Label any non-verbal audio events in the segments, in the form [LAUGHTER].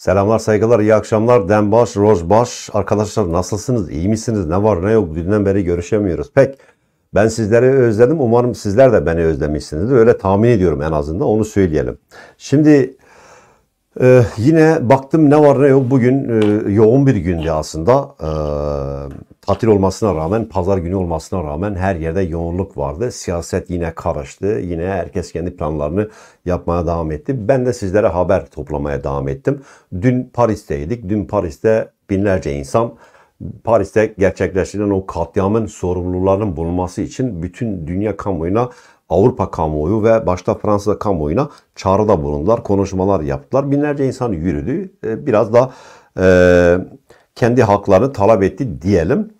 Selamlar, saygılar, iyi akşamlar. Denbaş, Rozbaş. Arkadaşlar nasılsınız? İyi misiniz? Ne var ne yok? Dünden beri görüşemiyoruz. Pek ben sizleri özledim. Umarım sizler de beni özlemişsinizdir. Öyle tahmin ediyorum en azından. Onu söyleyelim. Şimdi e, yine baktım ne var ne yok. Bugün e, yoğun bir gündü aslında. E, tatil olmasına rağmen, pazar günü olmasına rağmen her yerde yoğunluk vardı. Siyaset yine karıştı. Yine herkes kendi planlarını yapmaya devam etti. Ben de sizlere haber toplamaya devam ettim. Dün Paris'teydik. Dün Paris'te binlerce insan Paris'te gerçekleştirilen o katliamın sorumlularının bulunması için bütün dünya kamuoyuna Avrupa kamuoyu ve başta Fransa kamuoyuna çağrıda bulundular, konuşmalar yaptılar. Binlerce insan yürüdü. Ee, biraz da e, kendi haklarını talep etti diyelim.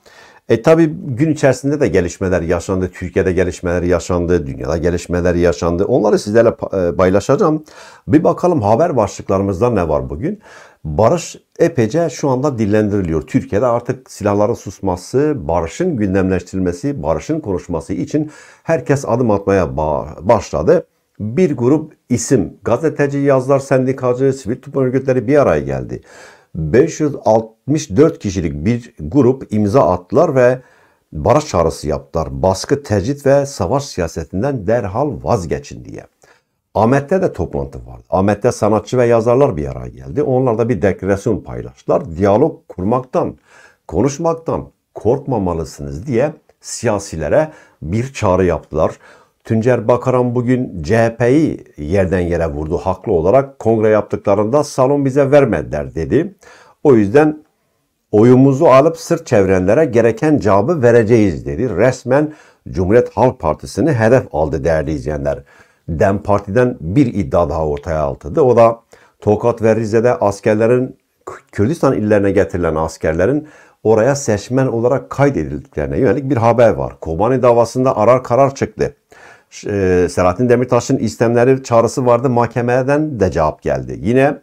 E tabi gün içerisinde de gelişmeler yaşandı. Türkiye'de gelişmeler yaşandı. Dünyada gelişmeler yaşandı. Onları sizlerle e, paylaşacağım. Bir bakalım haber başlıklarımızda ne var bugün. Barış epece şu anda dillendiriliyor. Türkiye'de artık silahların susması, barışın gündemleştirilmesi, barışın konuşması için herkes adım atmaya başladı. Bir grup isim, gazeteci, yazlar, sendikacı, sivil toplum örgütleri bir araya geldi. 564 kişilik bir grup imza attılar ve barış çağrısı yaptılar. Baskı, tecrit ve savaş siyasetinden derhal vazgeçin diye. Ahmet'te de toplantı vardı. Ahmet'te sanatçı ve yazarlar bir araya geldi. Onlar da bir deklarasyon paylaştılar. Diyalog kurmaktan, konuşmaktan korkmamalısınız diye siyasilere bir çağrı yaptılar. Tüncer Bakaran bugün CHP'yi yerden yere vurdu haklı olarak. Kongre yaptıklarında salon bize vermediler dedi. O yüzden oyumuzu alıp sırt çevrenlere gereken cevabı vereceğiz dedi. Resmen Cumhuriyet Halk Partisi'ni hedef aldı değerli izleyenler. Dem Parti'den bir iddia daha ortaya atıldı. O da Tokat ve Rize'de askerlerin Kürdistan illerine getirilen askerlerin oraya seçmen olarak kaydedildiklerine yönelik bir haber var. Kobani davasında arar karar çıktı. E, Selahattin Demirtaş'ın istemleri çağrısı vardı. Mahkemeden de cevap geldi. Yine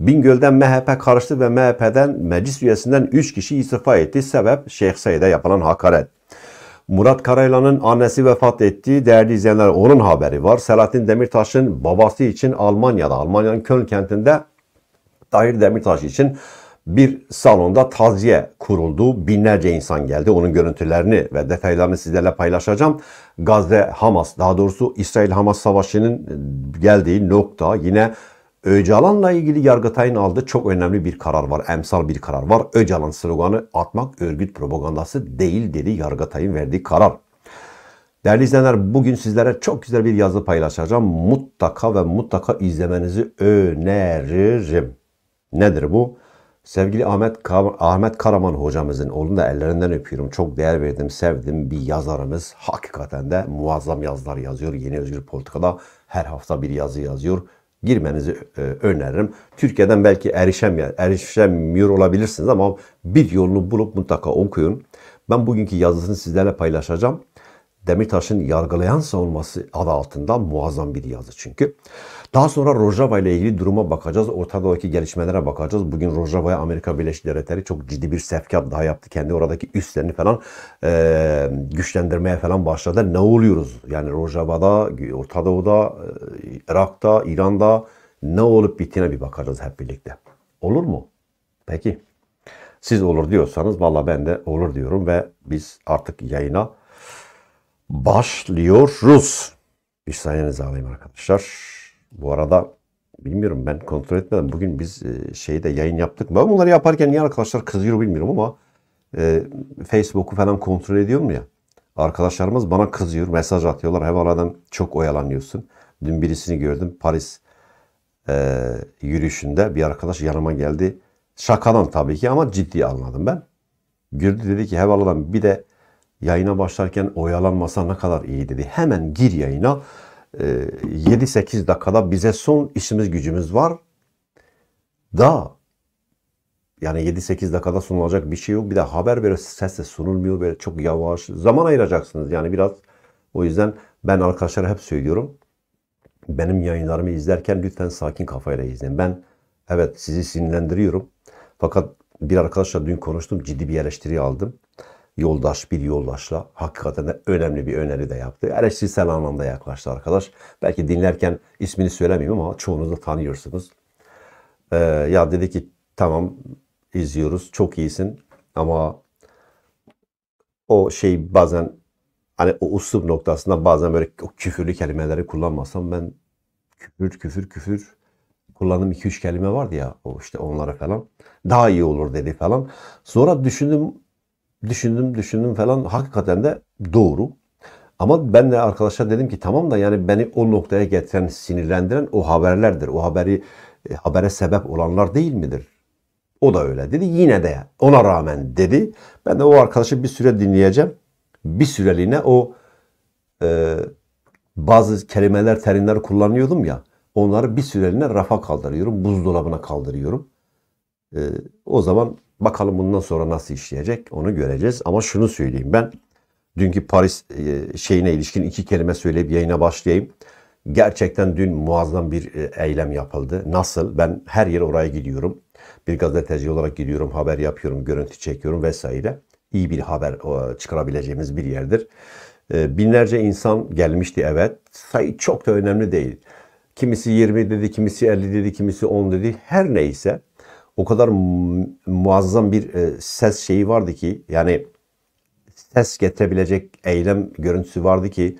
Bingöl'den MHP karıştı ve MHP'den meclis üyesinden 3 kişi istifa etti. Sebep Şeyh Said'e yapılan hakaret. Murat Karaylan'ın annesi vefat etti. Değerli izleyenler onun haberi var. Selahattin Demirtaş'ın babası için Almanya'da, Almanya'nın Köln kentinde Tahir Demirtaş için bir salonda taziye kuruldu. Binlerce insan geldi. Onun görüntülerini ve detaylarını sizlerle paylaşacağım. Gazze Hamas daha doğrusu İsrail Hamas savaşının geldiği nokta yine Öcalan'la ilgili Yargıtay'ın aldığı çok önemli bir karar var. Emsal bir karar var. Öcalan sloganı atmak örgüt propagandası değil dedi Yargıtay'ın verdiği karar. Değerli izleyenler bugün sizlere çok güzel bir yazı paylaşacağım. Mutlaka ve mutlaka izlemenizi öneririm. Nedir bu? Sevgili Ahmet, Ahmet Karaman hocamızın oğlunu da ellerinden öpüyorum. Çok değer verdim, sevdim bir yazarımız. Hakikaten de muazzam yazılar yazıyor. Yeni Özgür Politika'da her hafta bir yazı yazıyor. Girmenizi e, öneririm. Türkiye'den belki erişemiyor, erişemiyor olabilirsiniz ama bir yolunu bulup mutlaka okuyun. Ben bugünkü yazısını sizlerle paylaşacağım. Demirtaş'ın yargılayan savunması adı altında muazzam bir yazı çünkü. Daha sonra Rojava ile ilgili duruma bakacağız. Orta Doğu'daki gelişmelere bakacağız. Bugün Rojava'ya Amerika Birleşik Devletleri çok ciddi bir sevkiyat daha yaptı. Kendi oradaki üstlerini falan e, güçlendirmeye falan başladı. Ne oluyoruz? Yani Rojava'da, Orta Doğu'da, Irak'ta, İran'da ne olup bittiğine bir bakacağız hep birlikte. Olur mu? Peki. Siz olur diyorsanız valla ben de olur diyorum ve biz artık yayına başlıyoruz. Bir saniyenizi alayım arkadaşlar. Bu arada bilmiyorum ben kontrol etmedim. Bugün biz e, şeyde yayın yaptık. Ben bunları yaparken niye arkadaşlar kızıyor bilmiyorum ama e, Facebook'u falan kontrol ediyorum ya. Arkadaşlarımız bana kızıyor, mesaj atıyorlar. Hemen aradan çok oyalanıyorsun. Dün birisini gördüm Paris e, yürüyüşünde bir arkadaş yanıma geldi. Şakadan tabii ki ama ciddi anladım ben. Gürdü dedi ki Hevala'dan bir de yayına başlarken oyalanmasa ne kadar iyi dedi. Hemen gir yayına. 7-8 ee, dakikada bize son işimiz gücümüz var. Da yani 7-8 dakikada sunulacak bir şey yok. Bir de haber böyle sesle sunulmuyor. Böyle çok yavaş. Zaman ayıracaksınız yani biraz. O yüzden ben arkadaşlara hep söylüyorum. Benim yayınlarımı izlerken lütfen sakin kafayla izleyin. Ben evet sizi sinirlendiriyorum. Fakat bir arkadaşla dün konuştum. Ciddi bir eleştiri aldım yoldaş bir yoldaşla hakikaten de önemli bir öneri de yaptı. Eleştirisel anlamda yaklaştı arkadaş. Belki dinlerken ismini söylemeyeyim ama çoğunuz da tanıyorsunuz. Ee, ya dedi ki tamam izliyoruz çok iyisin ama o şey bazen hani o uslub noktasında bazen böyle o küfürlü kelimeleri kullanmasam ben küfür küfür küfür kullandığım iki üç kelime vardı ya o işte onlara falan daha iyi olur dedi falan. Sonra düşündüm Düşündüm düşündüm falan hakikaten de doğru. Ama ben de arkadaşlar dedim ki tamam da yani beni o noktaya getiren, sinirlendiren o haberlerdir. O haberi e, habere sebep olanlar değil midir? O da öyle dedi. Yine de ona rağmen dedi. Ben de o arkadaşı bir süre dinleyeceğim. Bir süreliğine o e, bazı kelimeler, terimler kullanıyordum ya. Onları bir süreliğine rafa kaldırıyorum. Buzdolabına kaldırıyorum. E, o zaman Bakalım bundan sonra nasıl işleyecek onu göreceğiz. Ama şunu söyleyeyim ben dünkü Paris e, şeyine ilişkin iki kelime söyleyip yayına başlayayım. Gerçekten dün muazzam bir e, eylem yapıldı. Nasıl? Ben her yere oraya gidiyorum. Bir gazeteci olarak gidiyorum, haber yapıyorum, görüntü çekiyorum vesaire. İyi bir haber çıkarabileceğimiz bir yerdir. E, binlerce insan gelmişti evet. Sayı çok da önemli değil. Kimisi 20 dedi, kimisi 50 dedi, kimisi 10 dedi. Her neyse o kadar muazzam bir e, ses şeyi vardı ki yani ses getirebilecek eylem görüntüsü vardı ki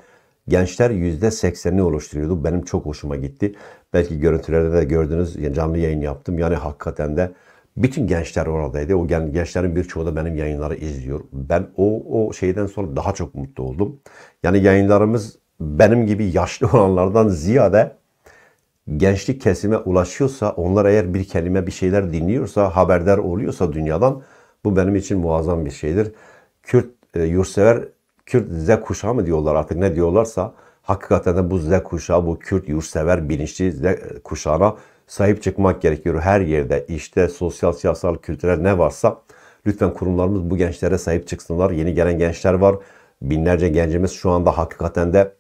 gençler %80'ini oluşturuyordu. Benim çok hoşuma gitti. Belki görüntülerde de gördünüz canlı yayın yaptım. Yani hakikaten de bütün gençler oradaydı. O gençlerin birçoğu da benim yayınları izliyor. Ben o, o şeyden sonra daha çok mutlu oldum. Yani yayınlarımız benim gibi yaşlı [LAUGHS] olanlardan ziyade gençlik kesime ulaşıyorsa, onlar eğer bir kelime bir şeyler dinliyorsa, haberdar oluyorsa dünyadan bu benim için muazzam bir şeydir. Kürt e, yurtsever, Kürt Z kuşağı mı diyorlar artık ne diyorlarsa hakikaten de bu Z kuşağı, bu Kürt yurtsever bilinçli Z kuşağına sahip çıkmak gerekiyor. Her yerde işte sosyal, siyasal, kültürel ne varsa lütfen kurumlarımız bu gençlere sahip çıksınlar. Yeni gelen gençler var. Binlerce gencimiz şu anda hakikaten de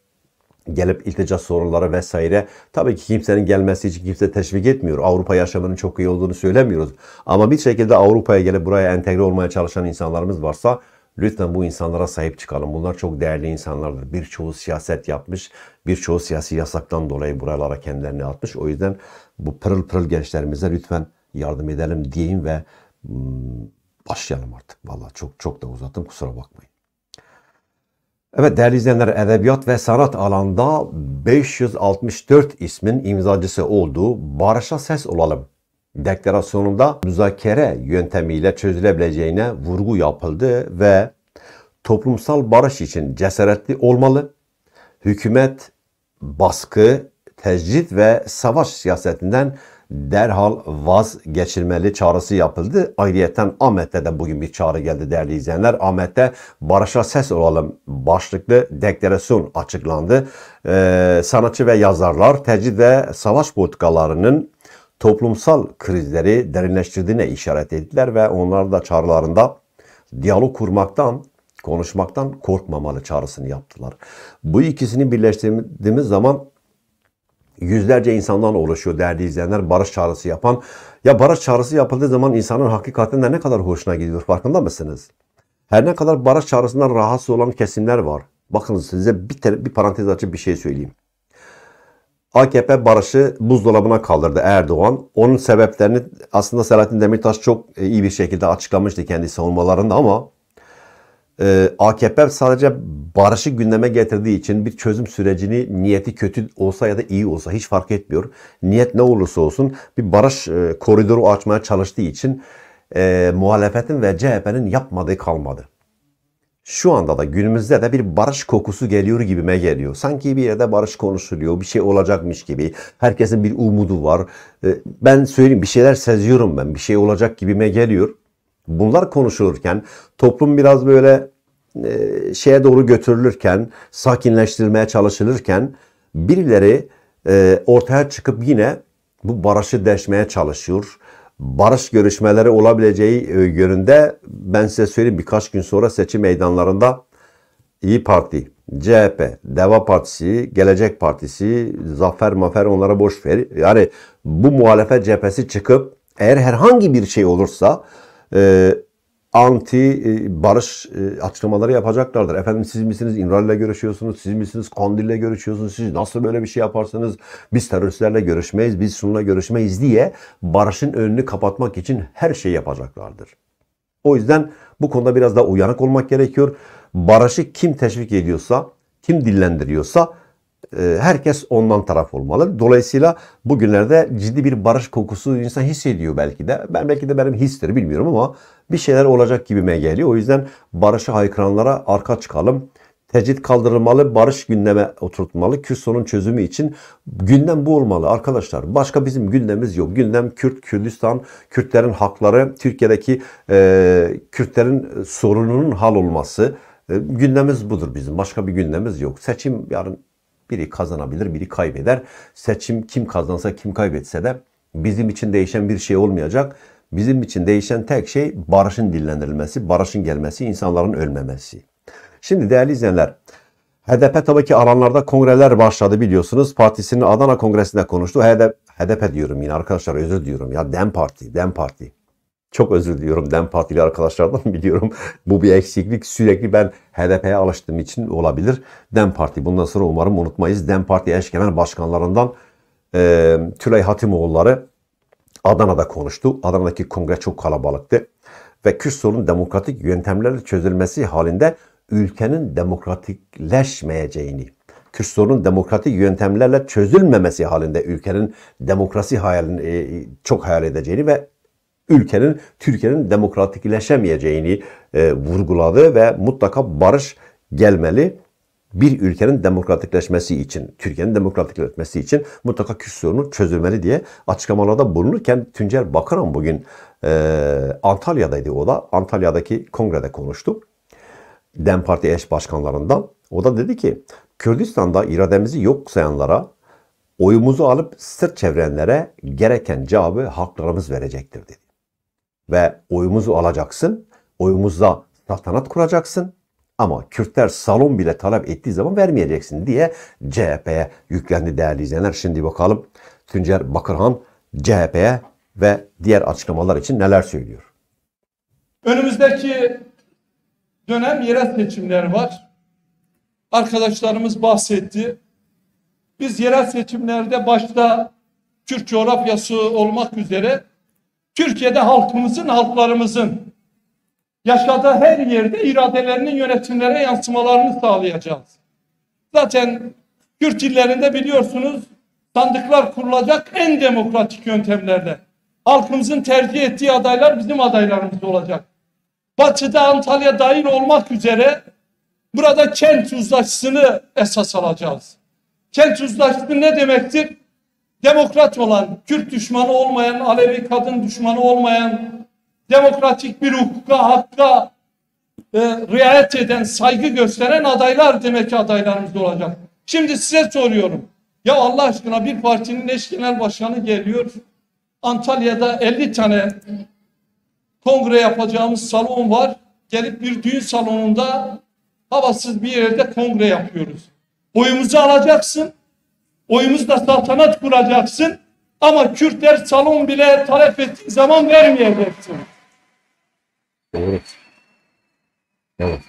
gelip iltica sorunları vesaire. Tabii ki kimsenin gelmesi için kimse teşvik etmiyor. Avrupa yaşamının çok iyi olduğunu söylemiyoruz. Ama bir şekilde Avrupa'ya gelip buraya entegre olmaya çalışan insanlarımız varsa Lütfen bu insanlara sahip çıkalım. Bunlar çok değerli insanlardır. Birçoğu siyaset yapmış. Birçoğu siyasi yasaktan dolayı buralara kendilerini atmış. O yüzden bu pırıl pırıl gençlerimize lütfen yardım edelim diyeyim ve hmm, başlayalım artık. Vallahi çok çok da uzattım kusura bakmayın. Evet değerli izleyenler edebiyat ve sanat alanda 564 ismin imzacısı olduğu barışa ses olalım. Deklarasyonunda müzakere yöntemiyle çözülebileceğine vurgu yapıldı ve toplumsal barış için cesaretli olmalı. Hükümet baskı, tecrit ve savaş siyasetinden derhal vazgeçilmeli çağrısı yapıldı. Ayrıyeten Ahmet'te de bugün bir çağrı geldi değerli izleyenler. Ahmet'te barışa ses olalım başlıklı deklarasyon açıklandı. Ee, sanatçı ve yazarlar tecrid ve savaş politikalarının toplumsal krizleri derinleştirdiğine işaret ettiler ve onlar da çağrılarında diyalog kurmaktan konuşmaktan korkmamalı çağrısını yaptılar. Bu ikisini birleştirdiğimiz zaman yüzlerce insandan oluşuyor değerli izleyenler barış çağrısı yapan. Ya barış çağrısı yapıldığı zaman insanın hakikaten de ne kadar hoşuna gidiyor farkında mısınız? Her ne kadar barış çağrısından rahatsız olan kesimler var. Bakın size bir, bir parantez açıp bir şey söyleyeyim. AKP barışı buzdolabına kaldırdı Erdoğan. Onun sebeplerini aslında Selahattin Demirtaş çok e, iyi bir şekilde açıklamıştı kendi savunmalarında ama e, ee, AKP sadece barışı gündeme getirdiği için bir çözüm sürecini niyeti kötü olsa ya da iyi olsa hiç fark etmiyor. Niyet ne olursa olsun bir barış e, koridoru açmaya çalıştığı için e, muhalefetin ve CHP'nin yapmadığı kalmadı. Şu anda da günümüzde de bir barış kokusu geliyor gibime geliyor. Sanki bir yerde barış konuşuluyor, bir şey olacakmış gibi. Herkesin bir umudu var. E, ben söyleyeyim bir şeyler seziyorum ben, bir şey olacak gibime geliyor bunlar konuşulurken toplum biraz böyle e, şeye doğru götürülürken, sakinleştirmeye çalışılırken birileri e, ortaya çıkıp yine bu barışı deşmeye çalışıyor. Barış görüşmeleri olabileceği e, yönünde ben size söyleyeyim birkaç gün sonra seçim meydanlarında İyi Parti, CHP, Deva Partisi, Gelecek Partisi, Zafer Mafer onlara boş ver. Yani bu muhalefet cephesi çıkıp eğer herhangi bir şey olursa e, anti e, barış e, açıklamaları yapacaklardır. Efendim siz misiniz İmral'le görüşüyorsunuz? Siz misiniz Kandil'le görüşüyorsunuz? Siz nasıl böyle bir şey yaparsınız? Biz teröristlerle görüşmeyiz, biz şununla görüşmeyiz diye barışın önünü kapatmak için her şeyi yapacaklardır. O yüzden bu konuda biraz daha uyanık olmak gerekiyor. Barışı kim teşvik ediyorsa, kim dillendiriyorsa ee, herkes ondan taraf olmalı. Dolayısıyla bugünlerde ciddi bir barış kokusu insan hissediyor belki de. Ben belki de benim histir bilmiyorum ama bir şeyler olacak gibime geliyor. O yüzden barışı haykıranlara arka çıkalım. Tecrit kaldırılmalı, barış gündeme oturtmalı. Kürt sorun çözümü için gündem bu olmalı arkadaşlar. Başka bizim gündemimiz yok. Gündem Kürt, Kürdistan, Kürtlerin hakları, Türkiye'deki e, Kürtlerin sorununun hal olması. E, gündemimiz budur bizim. Başka bir gündemimiz yok. Seçim yarın biri kazanabilir, biri kaybeder. Seçim kim kazansa, kim kaybetse de bizim için değişen bir şey olmayacak. Bizim için değişen tek şey barışın dillendirilmesi, barışın gelmesi, insanların ölmemesi. Şimdi değerli izleyenler, HDP tabii ki alanlarda kongreler başladı biliyorsunuz. Partisinin Adana Kongresi'nde konuştu. HDP, HDP diyorum yine arkadaşlar özür diyorum ya DEM Parti, DEM Parti. Çok özür diliyorum DEM Partili arkadaşlardan [LAUGHS] biliyorum. Bu bir eksiklik. Sürekli ben HDP'ye alıştığım için olabilir. DEM Parti. Bundan sonra umarım unutmayız. DEM Parti eş genel başkanlarından e, Tülay Hatimoğulları Adana'da konuştu. Adana'daki kongre çok kalabalıktı. Ve Kürt sorunun demokratik yöntemlerle çözülmesi halinde ülkenin demokratikleşmeyeceğini, Kürt sorunun demokratik yöntemlerle çözülmemesi halinde ülkenin demokrasi hayalini e, çok hayal edeceğini ve ülkenin, Türkiye'nin demokratikleşemeyeceğini e, vurguladı ve mutlaka barış gelmeli bir ülkenin demokratikleşmesi için, Türkiye'nin demokratikleşmesi için mutlaka Kürt sorunu çözülmeli diye açıklamalarda bulunurken Tüncer Bakaran bugün e, Antalya'daydı o da. Antalya'daki kongrede konuştu. DEM Parti eş başkanlarından. O da dedi ki Kürdistan'da irademizi yok sayanlara, oyumuzu alıp sırt çevrenlere gereken cevabı haklarımız verecektir dedi ve oyumuzu alacaksın. Oyumuzda saltanat kuracaksın. Ama Kürtler salon bile talep ettiği zaman vermeyeceksin diye CHP'ye yüklendi değerli izleyenler. Şimdi bakalım Tüncer Bakırhan CHP'ye ve diğer açıklamalar için neler söylüyor? Önümüzdeki dönem yerel seçimler var. Arkadaşlarımız bahsetti. Biz yerel seçimlerde başta Kürt coğrafyası olmak üzere Türkiye'de halkımızın, halklarımızın yaşadığı her yerde iradelerinin yönetimlere yansımalarını sağlayacağız. Zaten Kürt illerinde biliyorsunuz sandıklar kurulacak en demokratik yöntemlerle. Halkımızın tercih ettiği adaylar bizim adaylarımız olacak. Batı'da Antalya dahil olmak üzere burada kent uzlaşısını esas alacağız. Kent uzlaşısı ne demektir? demokrat olan, Kürt düşmanı olmayan, Alevi kadın düşmanı olmayan, demokratik bir hukuka, hakka e, riayet eden, saygı gösteren adaylar demek ki adaylarımız olacak. Şimdi size soruyorum. Ya Allah aşkına bir partinin eş genel başkanı geliyor. Antalya'da 50 tane kongre yapacağımız salon var. Gelip bir düğün salonunda havasız bir yerde kongre yapıyoruz. Boyumuzu alacaksın. Oyumuzda saltanat kuracaksın ama Kürtler salon bile talep ettiği zaman vermeyeceksin. Evet. Evet.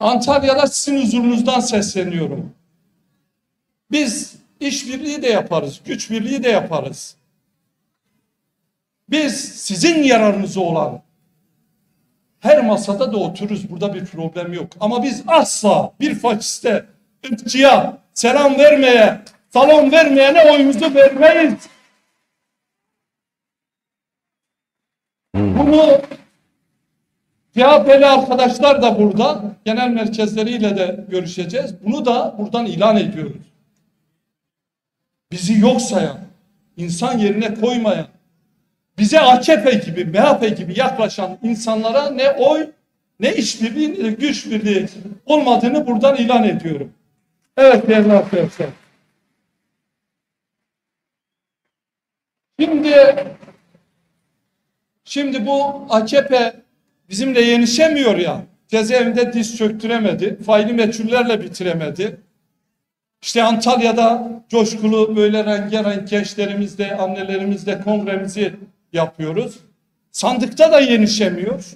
Antalya'da sizin huzurunuzdan sesleniyorum. Biz işbirliği de yaparız, güç birliği de yaparız. Biz sizin yararınıza olan her masada da otururuz. Burada bir problem yok. Ama biz asla bir faşiste ırkçıya selam vermeye, salon vermeyene oyumuzu vermeyiz. Hmm. Bunu CHP'li arkadaşlar da burada, genel merkezleriyle de görüşeceğiz. Bunu da buradan ilan ediyoruz. Bizi yok sayan, insan yerine koymayan, bize AKP gibi, MHP gibi yaklaşan insanlara ne oy ne işbirliği, güç birliği olmadığını buradan ilan ediyorum. Evet değerli arkadaşlar. Şimdi şimdi bu AKP bizimle yenişemiyor ya. Cezaevinde diz çöktüremedi. Faili meçhullerle bitiremedi. İşte Antalya'da coşkulu böyle rengarenk gençlerimizle, annelerimizle kongremizi yapıyoruz. Sandıkta da yenişemiyor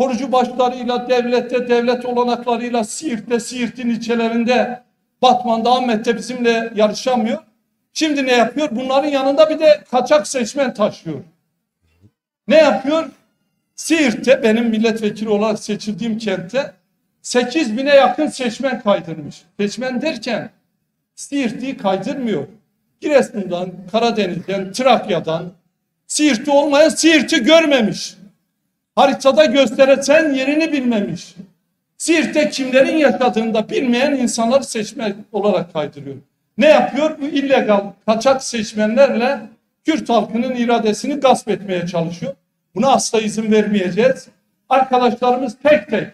korucu başlarıyla, devlette, devlet olanaklarıyla, Siirt'te, Siirt'in ilçelerinde, Batman'da, Ahmet'te bizimle yarışamıyor. Şimdi ne yapıyor? Bunların yanında bir de kaçak seçmen taşıyor. Ne yapıyor? Siirt'te benim milletvekili olarak seçildiğim kentte 8 bine yakın seçmen kaydırmış. Seçmen derken Siirt'i kaydırmıyor. Giresun'dan, Karadeniz'den, Trakya'dan Siirt'i olmayan Siirt'i görmemiş haritada göstereceğin yerini bilmemiş. Sirte kimlerin yaşadığını da bilmeyen insanları seçme olarak kaydırıyor. Ne yapıyor? Bu illegal kaçak seçmenlerle Kürt halkının iradesini gasp etmeye çalışıyor. Buna asla izin vermeyeceğiz. Arkadaşlarımız tek tek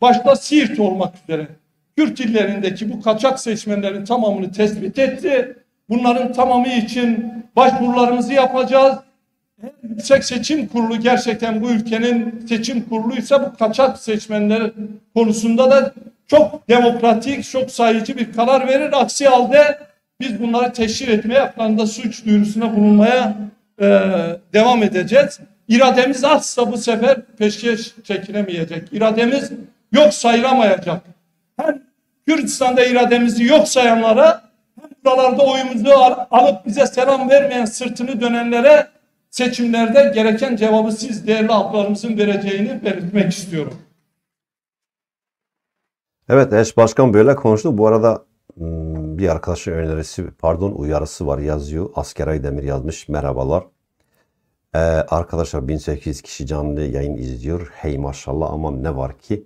başta Siirt olmak üzere Kürt illerindeki bu kaçak seçmenlerin tamamını tespit etti. Bunların tamamı için başvurularımızı yapacağız. Yüksek Seçim Kurulu gerçekten bu ülkenin seçim kuruluysa bu kaçak seçmenler konusunda da çok demokratik, çok sayıcı bir karar verir. Aksi halde biz bunları teşhir etmeye, hakkında suç duyurusuna bulunmaya e, devam edeceğiz. İrademiz azsa bu sefer peşkeş çekilemeyecek. İrademiz yok sayılamayacak. Hem Kürdistan'da irademizi yok sayanlara hem buralarda oyumuzu alıp bize selam vermeyen sırtını dönenlere seçimlerde gereken cevabı siz değerli ablalarımızın vereceğini belirtmek istiyorum. Evet eş başkan böyle konuştu. Bu arada hmm, bir arkadaşın önerisi, pardon uyarısı var yazıyor. Askeray Demir yazmış. Merhabalar. Ee, arkadaşlar 1800 kişi canlı yayın izliyor. Hey maşallah ama ne var ki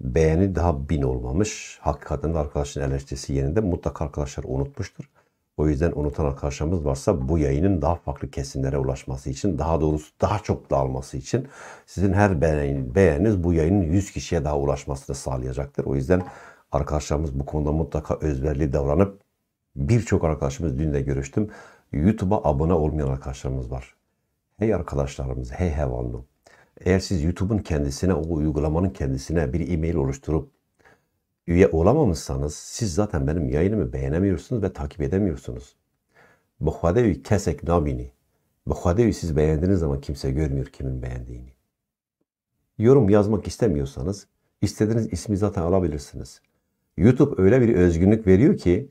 beğeni daha bin olmamış. Hakikaten de arkadaşın eleştirisi yerinde. Mutlaka arkadaşlar unutmuştur. O yüzden unutan arkadaşlarımız varsa bu yayının daha farklı kesimlere ulaşması için, daha doğrusu daha çok dağılması için sizin her beğeniniz bu yayının 100 kişiye daha ulaşmasını sağlayacaktır. O yüzden arkadaşlarımız bu konuda mutlaka özverili davranıp birçok arkadaşımız dün de görüştüm. YouTube'a abone olmayan arkadaşlarımız var. Hey arkadaşlarımız, hey hevanlı. Eğer siz YouTube'un kendisine, o uygulamanın kendisine bir e-mail oluşturup üye olamamışsanız siz zaten benim yayınımı beğenemiyorsunuz ve takip edemiyorsunuz. Bu hadeyi kesek nabini. Bu hadeyi siz beğendiğiniz zaman kimse görmüyor kimin beğendiğini. Yorum yazmak istemiyorsanız istediğiniz ismi zaten alabilirsiniz. YouTube öyle bir özgünlük veriyor ki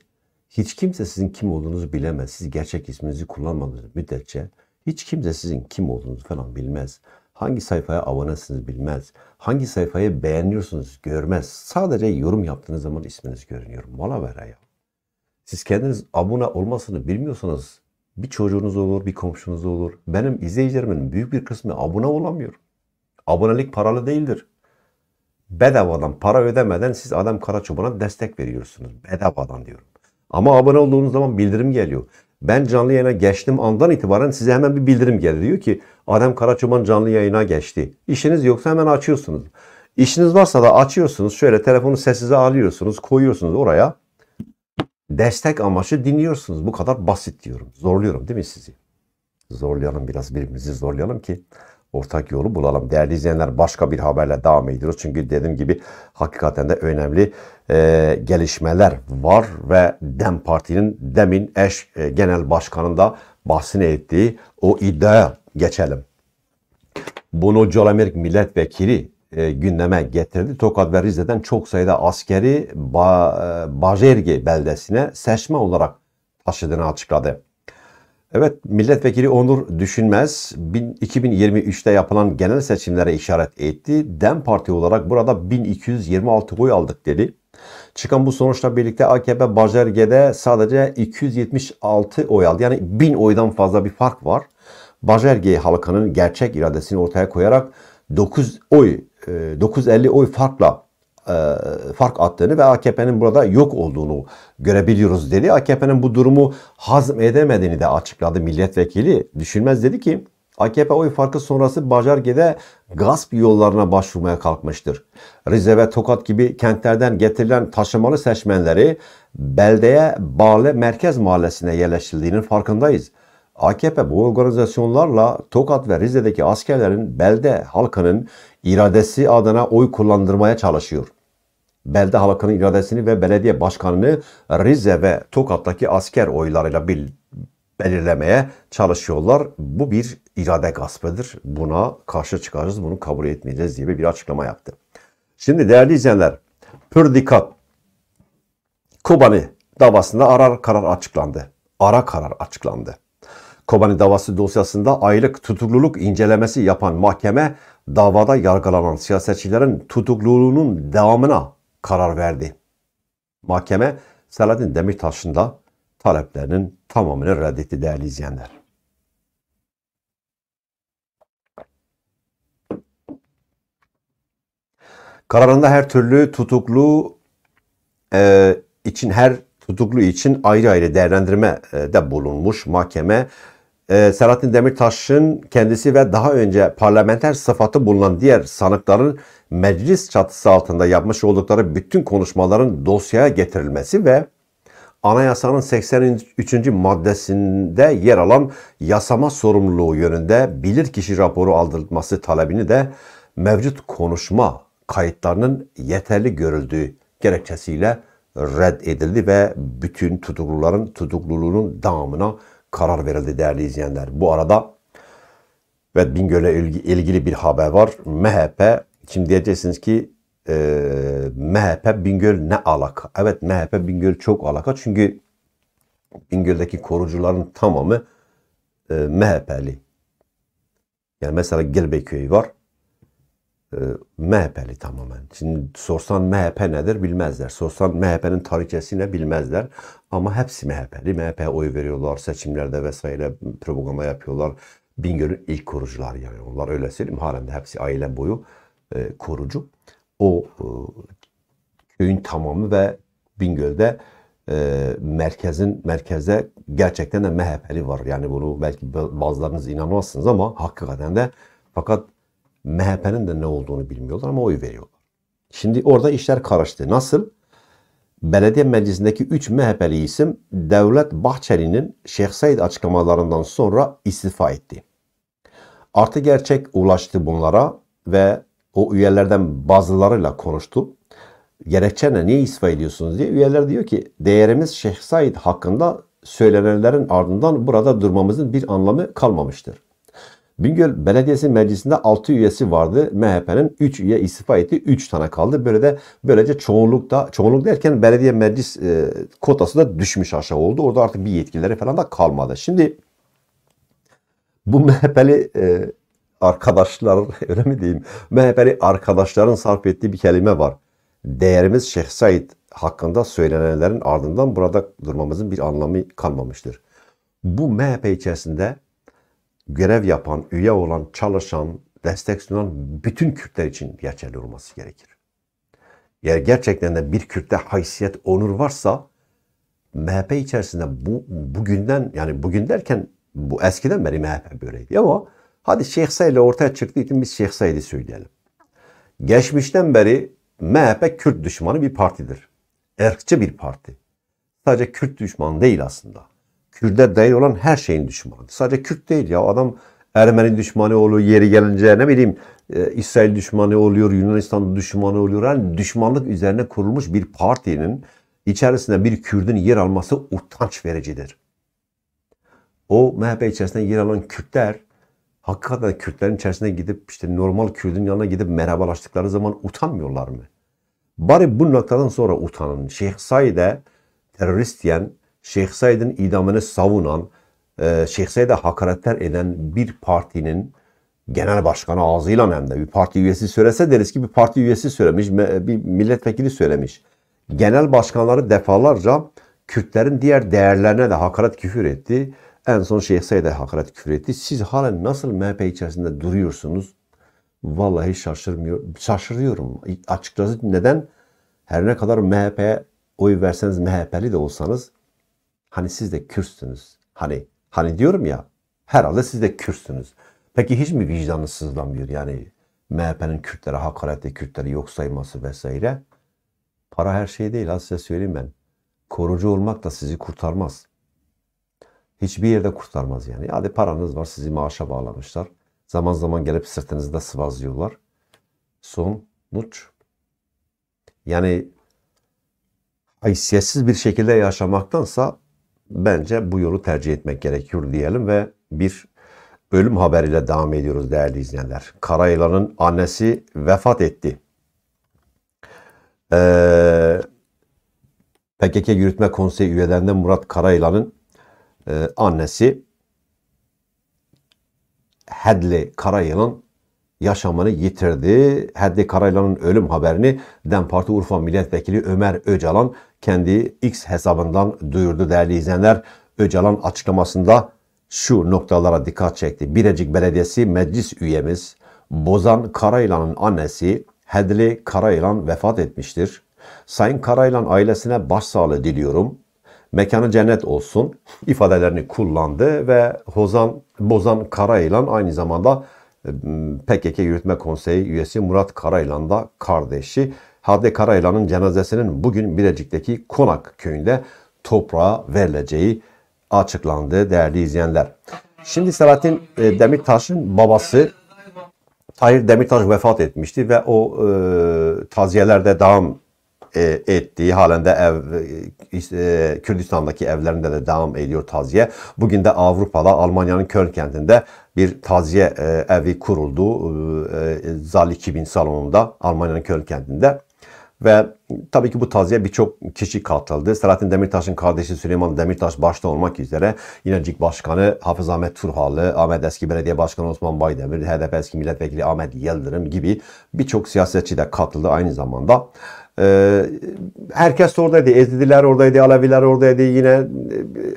hiç kimse sizin kim olduğunuzu bilemez. Siz gerçek isminizi kullanmadığınız müddetçe hiç kimse sizin kim olduğunuzu falan bilmez. Hangi sayfaya abonesiniz bilmez. Hangi sayfayı beğeniyorsunuz görmez. Sadece yorum yaptığınız zaman isminiz görünüyor. Mola ver ya. Siz kendiniz abone olmasını bilmiyorsanız bir çocuğunuz olur, bir komşunuz olur. Benim izleyicilerimin büyük bir kısmı abone olamıyor. Abonelik paralı değildir. Bedavadan, para ödemeden siz Adem Karaçoban'a destek veriyorsunuz. Bedavadan diyorum. Ama abone olduğunuz zaman bildirim geliyor. Ben canlı yayına geçtim andan itibaren size hemen bir bildirim geldi. Diyor ki Adem Karaçuman canlı yayına geçti. İşiniz yoksa hemen açıyorsunuz. İşiniz varsa da açıyorsunuz. Şöyle telefonu sessize alıyorsunuz. Koyuyorsunuz oraya. Destek amaçlı dinliyorsunuz. Bu kadar basit diyorum. Zorluyorum değil mi sizi? Zorlayalım biraz birbirimizi zorlayalım ki ortak yolu bulalım. Değerli izleyenler başka bir haberle devam ediyoruz. Çünkü dediğim gibi hakikaten de önemli e, gelişmeler var ve DEM Parti'nin demin eş e, genel başkanında da bahsini ettiği o iddiaya geçelim. Bunu Colamerk milletvekili e, gündeme getirdi. Tokat ve Rize'den çok sayıda askeri ba, e, Bajergi beldesine seçme olarak taşıdığını açıkladı. Evet, Milletvekili Onur Düşünmez 2023'te yapılan genel seçimlere işaret etti. DEM Parti olarak burada 1226 oy aldık dedi. Çıkan bu sonuçla birlikte AKP Bajerge'de sadece 276 oy aldı. Yani 1000 oydan fazla bir fark var. Bajerge halkının gerçek iradesini ortaya koyarak 9 oy, 950 e, oy farkla e, fark attığını ve AKP'nin burada yok olduğunu görebiliyoruz dedi. AKP'nin bu durumu hazmedemediğini de açıkladı milletvekili. Düşünmez dedi ki AKP oy farkı sonrası Bacarge'de gasp yollarına başvurmaya kalkmıştır. Rize ve Tokat gibi kentlerden getirilen taşımalı seçmenleri beldeye bağlı merkez mahallesine yerleştirildiğinin farkındayız. AKP bu organizasyonlarla Tokat ve Rize'deki askerlerin belde halkının iradesi adına oy kullandırmaya çalışıyor. Belde halkının iradesini ve belediye başkanını Rize ve Tokat'taki asker oylarıyla bil belirlemeye çalışıyorlar. Bu bir irade gaspıdır. Buna karşı çıkarız, bunu kabul etmeyeceğiz diye bir açıklama yaptı. Şimdi değerli izleyenler, pür dikkat. Kobani davasında arar karar açıklandı. Ara karar açıklandı. Kobani davası dosyasında aylık tutukluluk incelemesi yapan mahkeme davada yargılanan siyasetçilerin tutukluluğunun devamına karar verdi. Mahkeme Selahattin Demirtaş'ın da taleplerinin tamamını reddetti değerli izleyenler. Kararında her türlü tutuklu e, için her tutuklu için ayrı ayrı değerlendirme e, de bulunmuş mahkeme e, Selahattin Demirtaş'ın kendisi ve daha önce parlamenter sıfatı bulunan diğer sanıkların meclis çatısı altında yapmış oldukları bütün konuşmaların dosyaya getirilmesi ve anayasanın 83. maddesinde yer alan yasama sorumluluğu yönünde bilirkişi raporu aldırılması talebini de mevcut konuşma kayıtlarının yeterli görüldüğü gerekçesiyle red edildi ve bütün tutukluların tutukluluğunun devamına karar verildi değerli izleyenler. Bu arada ve Bingöl'e ilgili bir haber var. MHP şimdi diyeceksiniz ki e, MHP Bingöl ne alaka? Evet MHP Bingöl çok alaka çünkü Bingöl'deki korucuların tamamı e, MHP'li. Yani mesela Gelbey köyü var. Ee, MHP'li tamamen. Şimdi sorsan MHP nedir bilmezler. Sorsan MHP'nin tarikesi ne bilmezler. Ama hepsi MHP'li. MHP oy veriyorlar seçimlerde vesaire propaganda yapıyorlar. Bingöl'ün ilk korucular yani. Onlar öyle söyleyeyim. Halen de hepsi aile boyu e, kurucu. O e, köyün tamamı ve Bingöl'de e, merkezin merkeze gerçekten de MHP'li var. Yani bunu belki bazılarınız inanmazsınız ama hakikaten de fakat MHP'nin de ne olduğunu bilmiyorlar ama oy veriyorlar. Şimdi orada işler karıştı. Nasıl? Belediye meclisindeki 3 MHP'li isim Devlet Bahçeli'nin Şeyh Said açıklamalarından sonra istifa etti. Artı gerçek ulaştı bunlara ve o üyelerden bazılarıyla konuştu. Gerekçe ne? Niye istifa ediyorsunuz diye. Üyeler diyor ki değerimiz Şeyh Said hakkında söylenenlerin ardından burada durmamızın bir anlamı kalmamıştır. Bingöl Belediyesi Meclisi'nde 6 üyesi vardı. MHP'nin 3 üye istifa etti. 3 tane kaldı. Böyle de böylece çoğunluk da çoğunluk derken belediye meclis e, kotası da düşmüş aşağı oldu. Orada artık bir yetkileri falan da kalmadı. Şimdi bu MHP'li e, arkadaşlar [LAUGHS] öyle mi diyeyim? MHP'li arkadaşların sarf ettiği bir kelime var. Değerimiz Şeyh Said hakkında söylenenlerin ardından burada durmamızın bir anlamı kalmamıştır. Bu MHP içerisinde görev yapan, üye olan, çalışan, destek sunan bütün Kürtler için geçerli olması gerekir. Eğer gerçekten de bir Kürt'te haysiyet, onur varsa MHP içerisinde bu bugünden yani bugün derken bu eskiden beri MHP böyleydi ama hadi Şeyh ile ortaya çıktığı için biz Şeyh Said'i söyleyelim. Geçmişten beri MHP Kürt düşmanı bir partidir. Erkçi bir parti. Sadece Kürt düşmanı değil aslında. Kürt'e değil olan her şeyin düşmanı. Sadece Kürt değil ya adam Ermeni düşmanı oluyor yeri gelince ne bileyim e, İsrail düşmanı oluyor, Yunanistan düşmanı oluyor. Yani düşmanlık üzerine kurulmuş bir partinin içerisinde bir Kürt'ün yer alması utanç vericidir. O MHP içerisinde yer alan Kürtler hakikaten Kürtlerin içerisine gidip işte normal Kürt'ün yanına gidip merhabalaştıkları zaman utanmıyorlar mı? Bari bu noktadan sonra utanın. Şeyh Said'e terörist diyen Şeyh Said'in idamını savunan, e, Şeyh Said'e hakaretler eden bir partinin genel başkanı ağzıyla hem de bir parti üyesi söylese deriz ki bir parti üyesi söylemiş, bir milletvekili söylemiş. Genel başkanları defalarca Kürtlerin diğer değerlerine de hakaret küfür etti. En son Şeyh Said'e hakaret küfür etti. Siz hala nasıl MHP içerisinde duruyorsunuz? Vallahi şaşırmıyor, şaşırıyorum. Açıkçası neden? Her ne kadar MHP oy verseniz MHP'li de olsanız Hani siz de kürsünüz. Hani hani diyorum ya herhalde siz de kürsünüz. Peki hiç mi vicdanınız sızlanmıyor? Yani MHP'nin Kürtlere hakareti, Kürtleri yok sayması vesaire. Para her şey değil. Az size söyleyeyim ben. Korucu olmak da sizi kurtarmaz. Hiçbir yerde kurtarmaz yani. Hadi paranız var sizi maaşa bağlamışlar. Zaman zaman gelip sırtınızı da sıvazlıyorlar. Son, Sonuç. Yani haysiyetsiz bir şekilde yaşamaktansa bence bu yolu tercih etmek gerekiyor diyelim ve bir ölüm haberiyle devam ediyoruz değerli izleyenler. Karayılan'ın annesi vefat etti. Ee, PKK Yürütme Konseyi üyelerinden Murat Karayılan'ın e, annesi Hedli Karayılan yaşamını yitirdi. Heddi Karaylan'ın ölüm haberini DEM Parti Urfa Milletvekili Ömer Öcalan kendi X hesabından duyurdu değerli izleyenler. Öcalan açıklamasında şu noktalara dikkat çekti. Birecik Belediyesi meclis üyemiz Bozan Karaylan'ın annesi Hedli Karaylan vefat etmiştir. Sayın Karaylan ailesine başsağlığı diliyorum. Mekanı cennet olsun ifadelerini kullandı ve Hozan Bozan Karaylan aynı zamanda PKK Yürütme Konseyi üyesi Murat Karaylan da kardeşi. Hadi Karaylan'ın cenazesinin bugün Bilecik'teki Konak köyünde toprağa verileceği açıklandı değerli izleyenler. Şimdi Selahattin e, Demirtaş'ın babası Tahir Demirtaş vefat etmişti ve o e, taziyelerde devam e, ettiği halen de ev, e, Kürdistan'daki evlerinde de devam ediyor taziye. Bugün de Avrupa'da Almanya'nın Köln kentinde bir taziye e, evi kuruldu e, e Zal 2000 salonunda Almanya'nın Köln kentinde. Ve tabii ki bu taziye birçok kişi katıldı. Selahattin Demirtaş'ın kardeşi Süleyman Demirtaş başta olmak üzere İnecik Başkanı Hafız Ahmet Turhalı, Ahmet Eski Belediye Başkanı Osman Baydemir, HDP Eski Milletvekili Ahmet Yıldırım gibi birçok siyasetçi de katıldı aynı zamanda. Ee, herkes oradaydı. Ezdiler oradaydı, Aleviler oradaydı. Yine e,